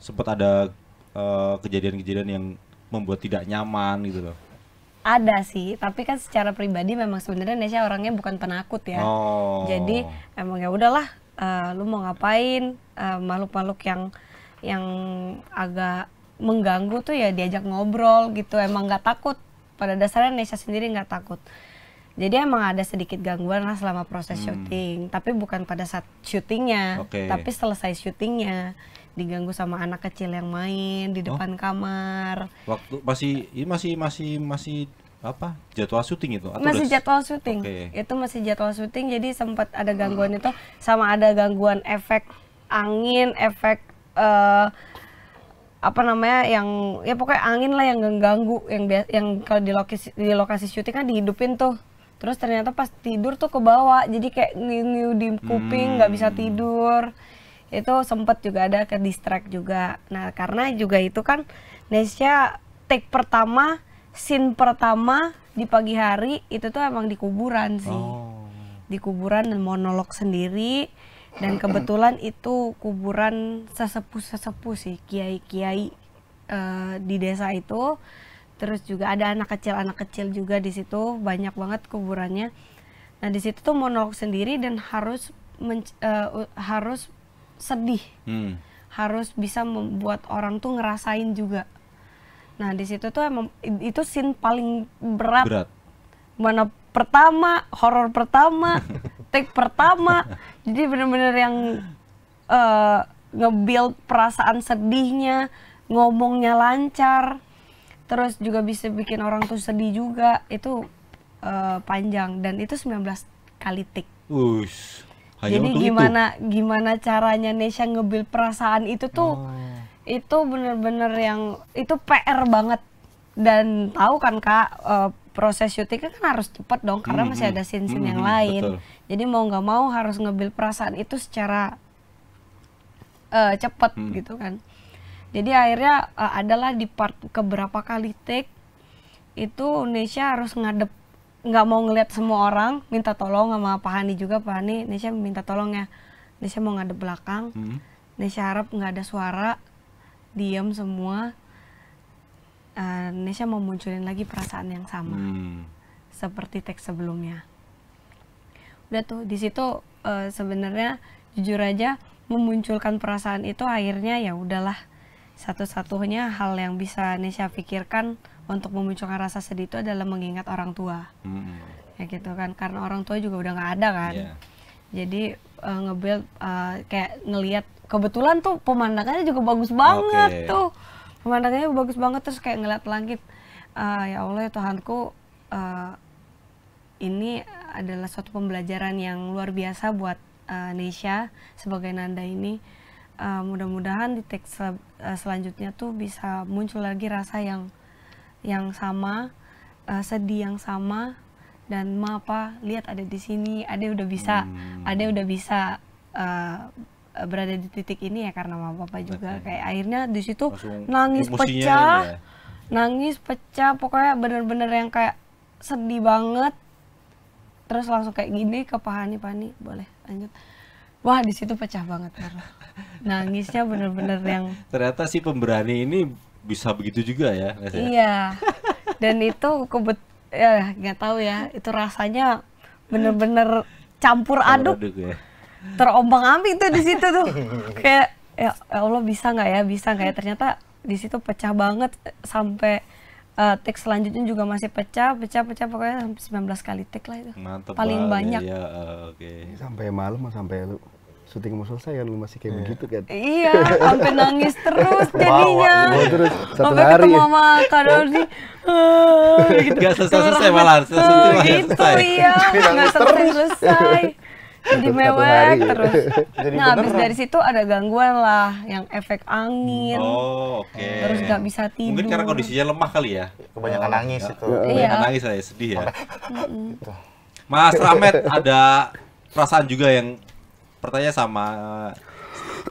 sempat ada kejadian-kejadian uh, kejadian -kejadian yang membuat tidak nyaman gitu loh? Ada sih, tapi kan secara pribadi memang sebenarnya Nesya orangnya bukan penakut ya. Oh. Jadi emang ya udahlah, uh, lu mau ngapain makhluk eh, makhluk-makhluk yang yang agak mengganggu tuh ya diajak ngobrol gitu emang nggak takut pada dasarnya Nesya sendiri nggak takut jadi emang ada sedikit gangguan lah selama proses hmm. syuting tapi bukan pada saat syutingnya okay. tapi selesai syutingnya diganggu sama anak kecil yang main di oh. depan oh. kamar. Waktu masih ini masih masih masih apa jadwal syuting itu atau masih udah... jadwal syuting okay. itu masih jadwal syuting jadi sempat ada gangguan hmm. itu sama ada gangguan efek angin efek uh, apa namanya yang ya pokoknya angin lah yang ganggu yang biasa yang kalau di lokasi di lokasi syuting kan dihidupin tuh terus ternyata pas tidur tuh ke bawah jadi kayak nyu di kuping nggak hmm. bisa tidur itu sempat juga ada ke distract juga nah karena juga itu kan Nesya take pertama scene pertama di pagi hari itu tuh emang di kuburan sih oh. di kuburan dan monolog sendiri dan kebetulan itu kuburan sesepuh-sesepuh sih kiai-kiai uh, di desa itu terus juga ada anak kecil anak kecil juga di situ banyak banget kuburannya nah di situ tuh monolog sendiri dan harus men, eh, uh, harus sedih hmm. harus bisa membuat orang tuh ngerasain juga nah di situ tuh emang itu scene paling berat, berat. mana pertama horor pertama take pertama jadi bener-bener yang uh, ngebuild perasaan sedihnya ngomongnya lancar terus juga bisa bikin orang tuh sedih juga itu uh, panjang dan itu 19 kali tik. Hanya Jadi gimana itu. gimana caranya Nesha ngebil perasaan itu tuh oh. itu bener-bener yang itu PR banget dan tahu kan kak uh, proses syutingnya kan harus cepet dong karena -hmm. masih ada hmm. scene scene -hmm. yang hmm, lain. Betul. Jadi mau nggak mau harus ngebil perasaan itu secara uh, cepet mm. gitu kan. Jadi akhirnya uh, adalah di part keberapa kali take itu Nesha harus ngadep nggak mau ngeliat semua orang minta tolong sama Pak Hani juga Pak Hani Nesya minta tolong ya Nesya mau ngadep belakang hmm. Nesya harap nggak ada suara diam semua uh, Nesya mau munculin lagi perasaan yang sama hmm. seperti teks sebelumnya udah tuh di situ uh, sebenarnya jujur aja memunculkan perasaan itu akhirnya ya udahlah satu-satunya hal yang bisa Nesya pikirkan untuk memunculkan rasa sedih itu adalah mengingat orang tua mm-hmm. ya gitu kan karena orang tua juga udah nggak ada kan yeah. jadi uh, ngebuild uh, kayak ngelihat kebetulan tuh pemandangannya juga bagus banget okay. tuh pemandangannya bagus banget terus kayak ngeliat langit uh, ya Allah ya Tuhanku uh, ini adalah suatu pembelajaran yang luar biasa buat uh, Nesha sebagai Nanda ini uh, mudah-mudahan di teks sel selanjutnya tuh bisa muncul lagi rasa yang yang sama, uh, sedih yang sama, dan ma apa lihat ada di sini, ada udah bisa, hmm. ada udah bisa uh, berada di titik ini ya karena mama papa juga Betul. kayak akhirnya di situ nangis pecah, ya. nangis pecah, pokoknya bener-bener yang kayak sedih banget. Terus langsung kayak gini ke Pani Pani, boleh lanjut wah di situ pecah banget nangisnya bener-bener yang ternyata si pemberani ini bisa begitu juga ya, ya iya dan itu kebet ya nggak tahu ya itu rasanya bener-bener campur aduk, aduk ya. terombang ambing tuh di situ tuh kayak ya, ya, Allah bisa nggak ya bisa nggak ya ternyata di situ pecah banget sampai uh, eh, tik selanjutnya juga masih pecah pecah pecah pokoknya 19 kali tik lah itu Mantap paling banyak ya, uh, ya, okay. sampai malam sampai lu syuting mau selesai kan lu masih kayak iya. begitu kan iya sampai nangis terus jadinya wow, terus satu sampai hari ketemu sama Kak Dodi gitu. gak selesai selesai malah selesai gitu iya nggak selesai selesai jadi mewek terus jadi nah habis kan? dari situ ada gangguan lah yang efek angin oh, okay. terus nggak bisa tidur mungkin karena kondisinya lemah kali ya kebanyakan ya. nangis itu iya. kebanyakan nangis saya sedih ya gitu. Mas Rahmat ada perasaan juga yang pertanyaan sama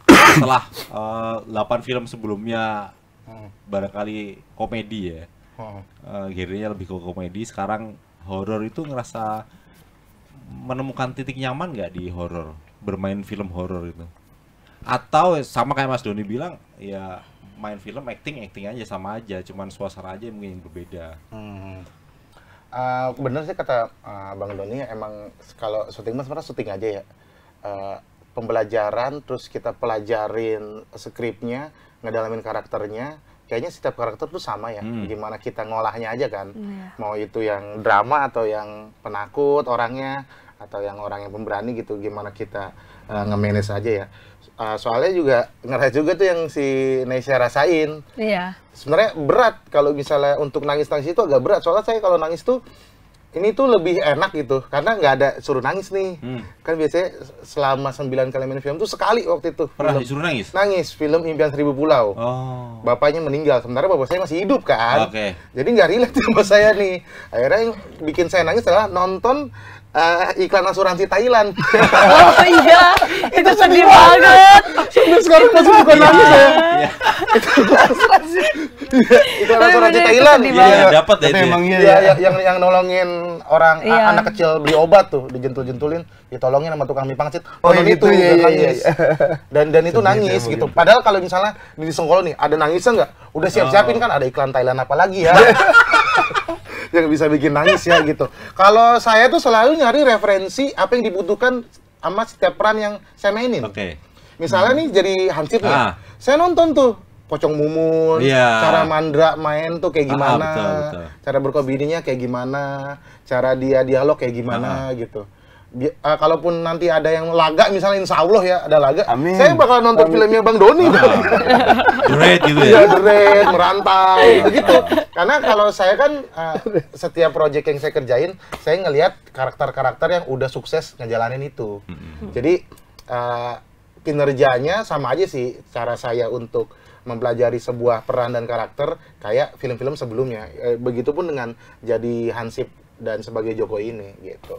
eh, setelah uh, eh, 8 film sebelumnya hmm. barangkali komedi ya hmm. uh, lebih ke komedi sekarang horor itu ngerasa menemukan titik nyaman nggak di horor bermain film horor itu atau sama kayak Mas Doni bilang ya main film acting acting aja sama aja cuman suasana aja mungkin yang berbeda hmm. uh, bener sih kata uh, Bang Doni emang kalau syuting mas sebenarnya syuting aja ya Eh, pembelajaran terus kita pelajarin skripnya ngedalamin karakternya kayaknya setiap karakter tuh sama ya hmm. gimana kita ngolahnya aja kan yeah. mau itu yang drama atau yang penakut orangnya atau yang orang yang pemberani gitu gimana kita uh, nge-manage aja ya uh, soalnya juga ngerasa juga tuh yang si Nesya rasain iya sebenarnya berat kalau misalnya untuk nangis nangis itu agak berat soalnya saya kalau nangis tuh ini tuh lebih enak gitu karena nggak ada suruh nangis nih hmm. kan biasanya selama sembilan kali main film tuh sekali waktu itu pernah disuruh nangis nangis film impian seribu pulau oh. bapaknya meninggal sementara bapak saya masih hidup kan okay. jadi nggak relate sama saya nih akhirnya yang bikin saya nangis adalah nonton uh, iklan asuransi Thailand. Oh iya, itu sedih banget. Sampai sekarang masih iya. bukan nangis ya? iya. Itu asuransi. iklan asuransi Thailand. Iya, iya. dapat ya. Memang iya. Ya, yang yang nolongin orang iya. anak kecil beli obat tuh, dijentul-jentulin, ditolongin sama tukang mie pangsit. Oh, itu iya, iya, iya. Dan dan itu nangis ya, gitu. Padahal kalau misalnya di Sengkolo nih ada nangisnya nggak? Udah siap-siapin oh. kan ada iklan Thailand apa lagi ya? yang bisa bikin nangis ya gitu. Kalau saya tuh selalu nyari referensi apa yang dibutuhkan sama setiap peran yang saya mainin. Oke. Okay. Misalnya hmm. nih jadi hansip nih. Ya. Ah. Saya nonton tuh Pocong Mumun, yeah. cara Mandra main tuh kayak ah, ah, gimana, ah, betul, betul. cara berkobidinya kayak gimana, cara dia dialog kayak gimana ah. gitu uh, kalaupun nanti ada yang laga misalnya insya Allah ya ada laga Amin. saya bakal nonton Amin. filmnya Bang Doni ah. The gitu ya, ya The Merantau gitu karena kalau saya kan uh, setiap project yang saya kerjain saya ngelihat karakter-karakter yang udah sukses ngejalanin itu jadi uh, kinerjanya sama aja sih cara saya untuk mempelajari sebuah peran dan karakter kayak film-film sebelumnya. begitupun dengan jadi Hansip dan sebagai Joko ini gitu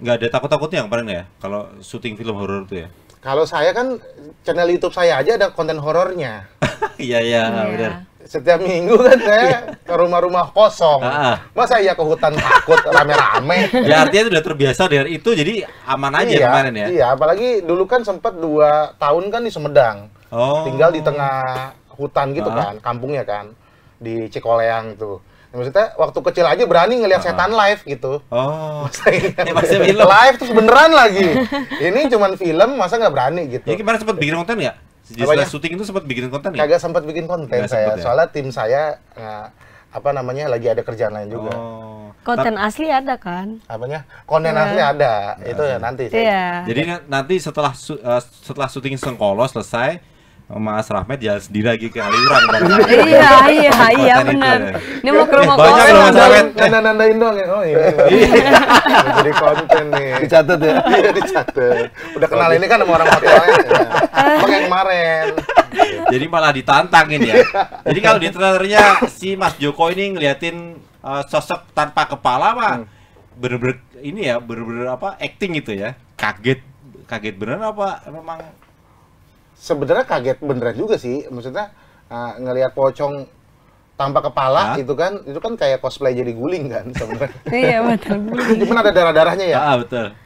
nggak ada takut-takutnya yang kemarin ya kalau syuting film horor tuh ya kalau saya kan channel YouTube saya aja ada konten horornya iya, iya iya benar setiap minggu kan saya ke rumah-rumah kosong ah. ah. masa iya ke hutan takut rame-rame ya artinya sudah terbiasa dengan itu jadi aman aja iya, kemarin ya iya apalagi dulu kan sempat dua tahun kan di Sumedang oh. tinggal di tengah hutan gitu ah. kan kampungnya kan di Cikoleang tuh Maksudnya waktu kecil aja berani ngelihat setan live gitu. Oh. Masa iya? ini ya, live terus beneran lagi. ini cuman film, masa nggak berani gitu. Ya gimana sempat bikin konten ya? Setelah syuting itu sempat bikin konten ya? Kagak sempat bikin konten Enggak saya. Ya? Soalnya tim saya uh, apa namanya lagi ada kerjaan lain juga. Oh. Konten Ta asli ada kan? Apanya? Konten yeah. asli ada. Ya, itu ya nanti. Iya. Jadi nanti setelah uh, setelah syuting Sengkolo selesai, Mas Rahmat ya jalan sendiri lagi ke aliran Iya iya iya benar. Ini mau ke eh, rumah Banyak loh Mas Rahmat. Nanda-nandain dong ya. Oh iya. iya. iya. Jadi konten nih. Dicatat ya. Iya dicatat. Udah kenal ini kan sama orang hotelnya. Pakai yang kemarin. Jadi malah ditantangin ya. Jadi kalau di trailernya si Mas Joko ini ngeliatin eh, sosok tanpa kepala mah hmm. berber bener-bener ini ya bener-bener apa acting gitu ya. Kaget kaget bener apa memang sebenarnya kaget beneran juga sih maksudnya uh, ngelihat pocong tanpa kepala Hah? itu kan itu kan kayak cosplay jadi guling kan sebenarnya iya betul cuma ada darah darahnya ya ah, betul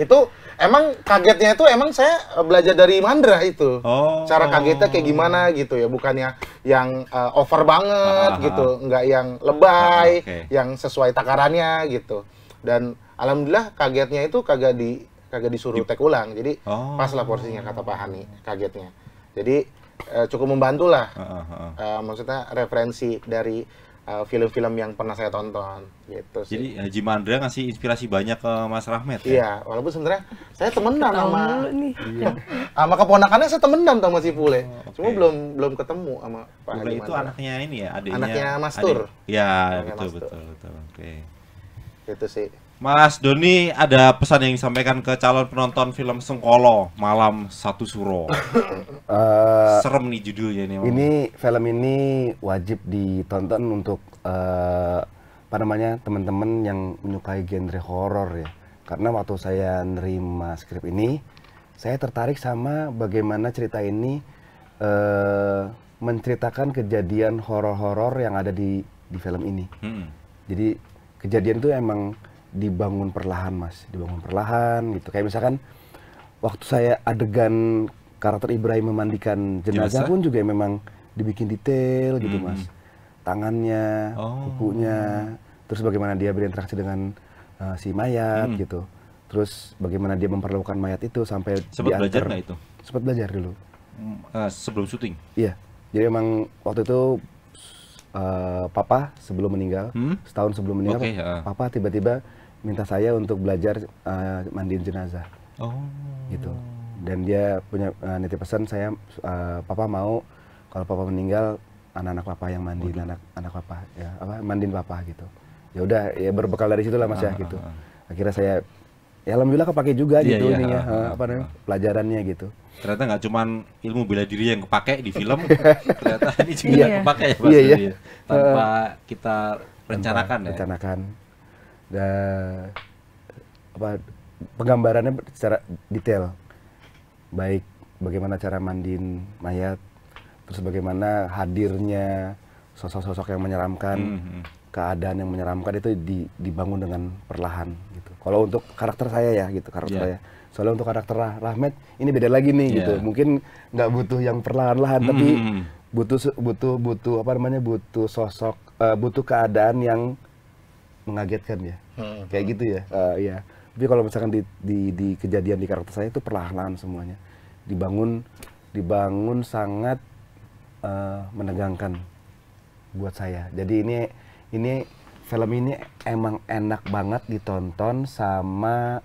itu emang kagetnya itu emang saya eh, belajar dari Mandra itu oh. cara kagetnya kayak gimana gitu ya bukannya yang uh, over banget Aha. Ah, gitu ah. nggak yang lebay ah, okay. yang sesuai takarannya gitu dan alhamdulillah kagetnya itu kagak di kagak disuruh take ulang. Jadi oh. pas lah porsinya kata Pak Hani kagetnya. Jadi uh, cukup membantu lah. Uh, uh, uh. Uh, maksudnya referensi dari eh, film-film uh, yang pernah saya tonton gitu sih. Jadi Haji eh, Jimandra ngasih inspirasi banyak ke Mas Rahmat ya? Iya, walaupun sebenarnya saya temenan sama iya. sama keponakannya saya temenan sama si Pule. Oh, okay. Cuma belum belum ketemu sama Pak Hani. itu itu anaknya ini ya, adiknya. Anaknya Mas Tur. Iya, betul, betul betul Oke. Okay. Itu sih. Mas Doni ada pesan yang disampaikan ke calon penonton film Sengkolo Malam Satu Suro. uh, Serem nih judulnya ini. Ini film ini wajib ditonton untuk uh, apa namanya teman-teman yang menyukai genre horor ya. Karena waktu saya nerima skrip ini, saya tertarik sama bagaimana cerita ini uh, menceritakan kejadian horor-horor yang ada di di film ini. Hmm. Jadi kejadian itu emang dibangun perlahan mas dibangun perlahan gitu kayak misalkan waktu saya adegan karakter Ibrahim memandikan jenazah Jelasa? pun juga memang dibikin detail gitu hmm. mas tangannya oh. kukunya terus bagaimana dia berinteraksi dengan uh, si mayat hmm. gitu terus bagaimana dia memperlakukan mayat itu sampai sempat belajar nggak itu sempat belajar dulu uh, sebelum syuting iya jadi emang waktu itu uh, papa sebelum meninggal hmm? setahun sebelum meninggal okay, ya. uh. papa tiba-tiba minta saya untuk belajar uh, mandiin jenazah. Oh. Gitu. Dan dia punya uh, nitip pesan saya uh, papa mau kalau papa meninggal anak-anak papa yang mandiin anak anak papa ya apa mandiin papa gitu. Ya udah ya berbekal dari situlah Mas ya, ah, ya gitu. Ah, ah. Akhirnya saya ya alhamdulillah kepake juga iya, gitu iya, ininya ah, ah, apa namanya ah, pelajarannya gitu ternyata nggak cuman ilmu bela diri yang kepake di film ternyata ini juga iya, kepake ya mas Iya, iya. Ya. tanpa uh, kita rencanakan tanpa ya rencanakan uh, apa penggambarannya secara detail baik bagaimana cara mandiin mayat terus bagaimana hadirnya sosok-sosok yang menyeramkan mm -hmm. keadaan yang menyeramkan itu di, dibangun dengan perlahan gitu kalau untuk karakter saya ya gitu karakter yeah. saya soalnya untuk karakter Rah Rahmat ini beda lagi nih yeah. gitu iya. mungkin nggak butuh yang perlahan-lahan mm -hmm. tapi hmm, hmm. butuh butuh butuh apa namanya butuh sosok uh, butuh keadaan yang mengagetkan ya hmm. kayak gitu ya uh, ya tapi kalau misalkan di, di, di kejadian di karakter saya itu perlahan-lahan semuanya dibangun dibangun sangat uh, menegangkan buat saya jadi ini ini film ini emang enak banget ditonton sama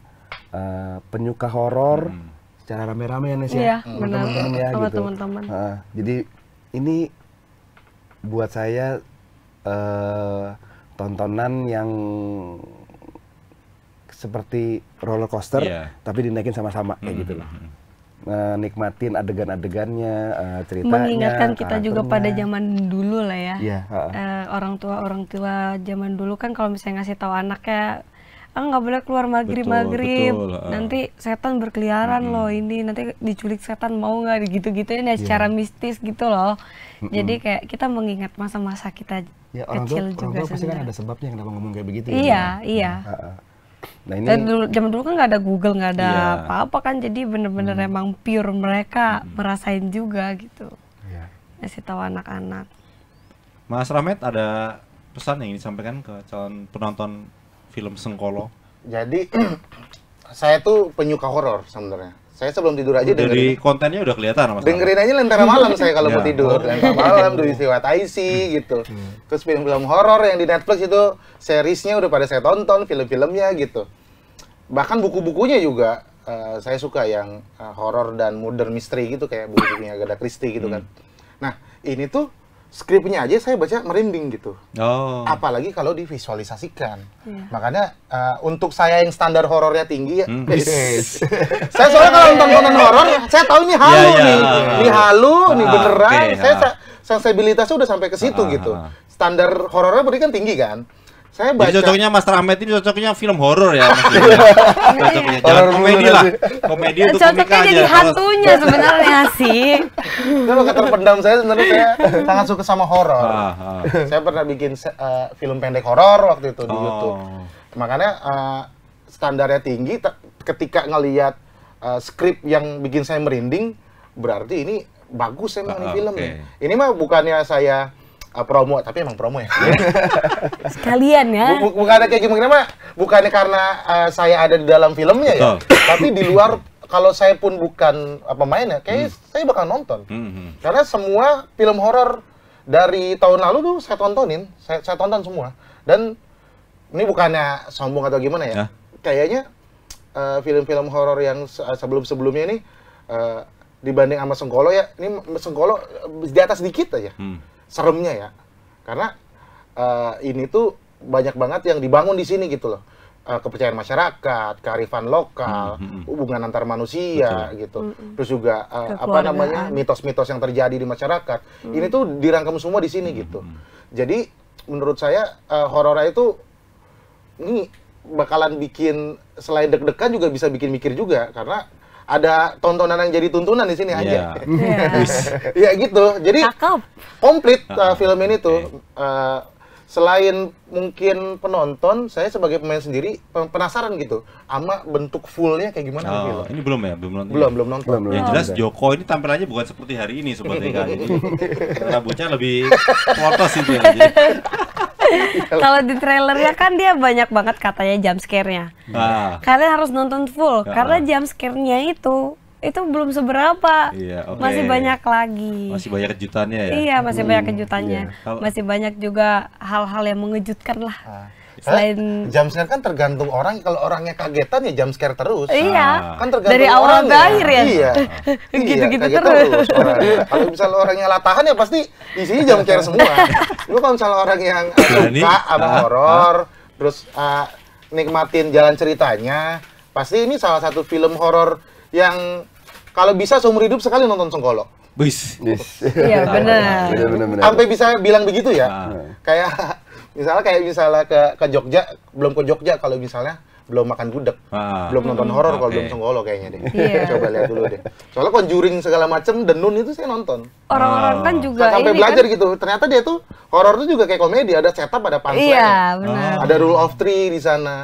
uh, penyuka horor hmm. secara rame-rame ya Nes teman-teman ya, iya, ya gitu uh, jadi ini buat saya uh, tontonan yang seperti roller coaster yeah. tapi dinaikin sama-sama kayak mm -hmm. gitu hmm, loh. Hmm. nikmatin adegan-adegannya, eh, ceritanya. Mengingatkan kita juga pada zaman dulu lah ya. Yeah, iya, uh eh, -uh. Uh, orang tua orang tua zaman dulu kan kalau misalnya ngasih tahu anaknya ah nggak boleh keluar maghrib betul, maghrib betul, uh. nanti setan berkeliaran loh ini nanti diculik setan mau nggak gitu gitu ya ini iya. yeah. secara mistis gitu loh -hmm. jadi kayak kita mengingat masa-masa kita ya, orang kecil tua, juga orang tua kan ada sebabnya kenapa ngomong kayak begitu iya ya. iya nah, Nah ini Dan dulu, zaman dulu kan nggak ada Google nggak ada iya. apa-apa yeah. kan jadi bener-bener hmm. emang pure mereka hmm. merasain juga gitu yeah. ngasih tahu anak-anak. Mas Ramet ada pesan yang ingin disampaikan ke calon penonton film Sengkolo? Jadi saya tuh penyuka horor sebenarnya. Saya sebelum tidur aja dari kontennya udah kelihatan mas. Dengerin aja lentera malam saya kalau mau iya. tidur. Lentera malam, Dewi Siwa IC gitu. Hmm. Terus film-film horor yang di Netflix itu serisnya udah pada saya tonton, film-filmnya gitu. Bahkan buku-bukunya juga uh, saya suka yang uh, horor dan modern mystery gitu kayak buku-bukunya Agatha Christie gitu hmm. kan. Nah ini tuh skripnya aja saya baca merinding gitu. Oh. Apalagi kalau divisualisasikan. Yeah. Makanya uh, untuk saya yang standar horornya tinggi ya. Yes. Hmm. saya soalnya kalau nonton konten horor saya tahu ini halu yeah, yeah. nih. Ini halu, ah, nih beneran. Okay, saya yeah. sensibilitasnya udah sampai ke situ ah, ah gitu. Ah, ah. Standar horornya berarti kan tinggi kan. Saya baca. Jadi cocoknya Master Ahmed ini cocoknya film horor ya. Iya. cocoknya jangan komedi lah. Komedi untuk Cocoknya jadi hantunya sebenarnya sih. Kalau pendam saya sebenarnya saya sangat suka sama horor. Ah, ah. saya pernah bikin uh, film pendek horor waktu itu di oh. YouTube. Makanya uh, standarnya tinggi ketika ngelihat uh, eh, skrip yang bikin saya merinding berarti ini bagus emang ah, nih film. Okay. Ini mah bukannya saya Eh, promo tapi emang promo ya iya. sekalian ya B bukannya kayak gimana ma? bukannya karena uh, saya ada di dalam filmnya ya tapi di luar kalau saya pun bukan eh, pemain pemainnya kayak hmm. saya bakal nonton hmm, hmm. karena semua film horor dari tahun lalu tuh saya tontonin saya, saya tonton semua dan ini bukannya sombong atau gimana ya, ya. kayaknya uh, film-film horor yang sebelum-sebelumnya ini uh, dibanding sama Sengkolo ya ini Sengkolo di atas sedikit aja hmm seremnya ya karena uh, ini tuh banyak banget yang dibangun di sini gitu loh uh, kepercayaan masyarakat, kearifan lokal, mm -hmm. hubungan antar manusia Betul. gitu. Mm -hmm. Terus juga uh, apa namanya mitos-mitos yang terjadi di masyarakat. Mm -hmm. Ini tuh dirangkum semua di sini mm -hmm. gitu. Hmm, hmm. Jadi menurut saya uh, horor itu ini bakalan bikin selain deg-degan juga bisa bikin mikir juga karena ada tontonan yang jadi tuntunan di sini yeah. aja. Yeah. ya gitu. Jadi Cakep. komplit ah, uh, film ini tuh okay. uh, selain mungkin penonton, saya sebagai pemain sendiri penasaran gitu ama bentuk fullnya kayak gimana oh, gitu. Ini belum ya, belum nonton. Belum, belum nonton. Belum, Yang jelas Joko ini tampilannya bukan seperti hari ini seperti kali ini. Rambutnya lebih potos itu ya. Kalau di trailernya kan dia banyak banget katanya jump scare-nya. Ah. Kalian harus nonton full ah. karena jump scare-nya itu itu belum seberapa. Iya, okay. Masih banyak lagi. Masih banyak kejutannya ya. Iya, masih hmm. banyak kejutannya. Iya. Masih banyak juga hal-hal yang mengejutkan lah. Ah Selain jam jump scare kan tergantung orang. Kalau orangnya kagetan ya jam scare terus. Iya. Ah. Kan tergantung dari awal ke akhir ya. Iya. Gitu-gitu iya, terus. kalau misalnya orangnya latahan ya pasti di sini jam scare semua. Lu kalau misalnya orang yang suka sama horor, terus ah, nikmatin jalan ceritanya, pasti ini salah satu film horor yang kalau bisa seumur hidup sekali nonton songkolo. Bis. Iya benar. Iya, sampai bisa bilang begitu ya. Ah. Kayak misalnya kayak misalnya ke ke Jogja belum ke Jogja kalau misalnya belum makan gudeg, ah. belum nonton hmm, horor okay. kalau belum songgolo kayaknya deh. Yeah. Coba lihat dulu deh. Soalnya conjuring segala macem dan nun itu saya nonton. Orang-orang kan ah. juga sampai ini kan belajar kan? gitu. Ternyata dia tuh horor tuh juga kayak komedi, ada setup, ada punchline. Iya, benar. Ah. Ada rule of three di sana.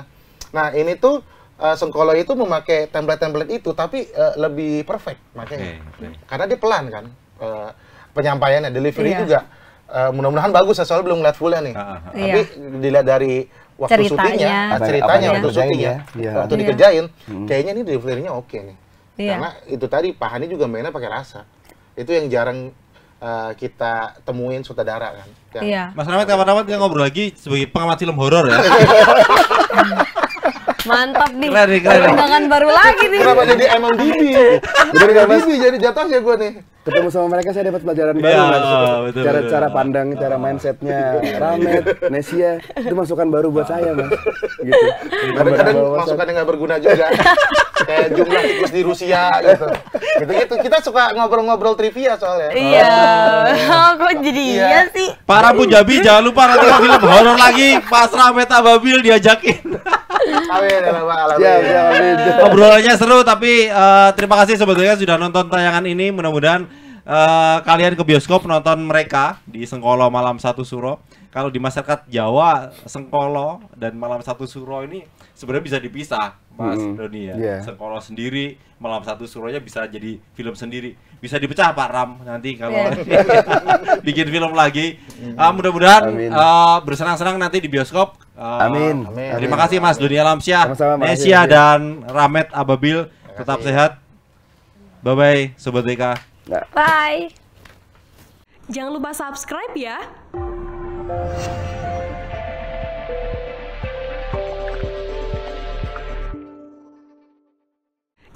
Nah, ini tuh Uh, eh, Sengkolo itu memakai template-template itu, tapi uh, lebih perfect makanya, okay, okay. karena dia pelan kan uh, penyampaiannya, delivery yeah. juga uh, mudah-mudahan bagus ya soalnya belum ngeliat fullnya nih. Uh ah, -huh. Ah, ah. Tapi iya. dilihat dari waktu ceritanya. syutingnya, ceritanya waktu syutingnya, ya. waktu yeah. dikerjain, iya. hmm. kayaknya ini delivery-nya oke nih. Yeah. Karena itu tadi pahani juga mainnya pakai rasa. Itu yang jarang uh, kita temuin sutradara kan. Iya. Mas Rahmat kapan-kapan kita ngobrol lagi sebagai pengamat film horor ya. Mantap nih. Keren, keren. Undangan baru lagi nih. Kenapa jadi emang Bibi? Jadi emang Bibi jadi jatuh ya gue nih. Ketemu sama mereka saya dapat pelajaran iya, baru. Ya, betul, cara betul. cara pandang, cara mindsetnya, Ramet, Nesia, itu masukan baru buat saya mas. Gitu. Kadang-kadang masukan yang gak berguna juga. Kayak jumlah tikus di Rusia gitu. Gitu gitu. Kita suka ngobrol-ngobrol trivia soalnya. Iya. Oh, kok jadi iya, iya sih? Para Punjabi jangan lupa nonton film horor lagi. Pas Ramet Ababil diajakin. Amin, amin. Ya, amin. Obrolannya seru tapi uh, terima kasih sebetulnya sudah nonton tayangan ini. Mudah-mudahan uh, kalian ke bioskop nonton mereka di Sengkolo Malam Satu Suro. Kalau di masyarakat Jawa, Sengkolo dan Malam Satu Suro ini sebenarnya bisa dipisah Mas mm -hmm. Doni ya. Yeah. Iya. Sengkoro sendiri, Malam Satu suruhnya bisa jadi film sendiri. Bisa dipecah Pak Ram nanti kalau yeah. bikin film lagi. Uh, mudah-mudahan uh, bersenang-senang nanti di bioskop. Uh, ah, Amin. Amin. Terima kasih Mas Doni Alamsyah, Nesia dan Ramet Ababil. Tetap sehat. Bye bye sobat BK. Bye. Jangan lupa subscribe ya.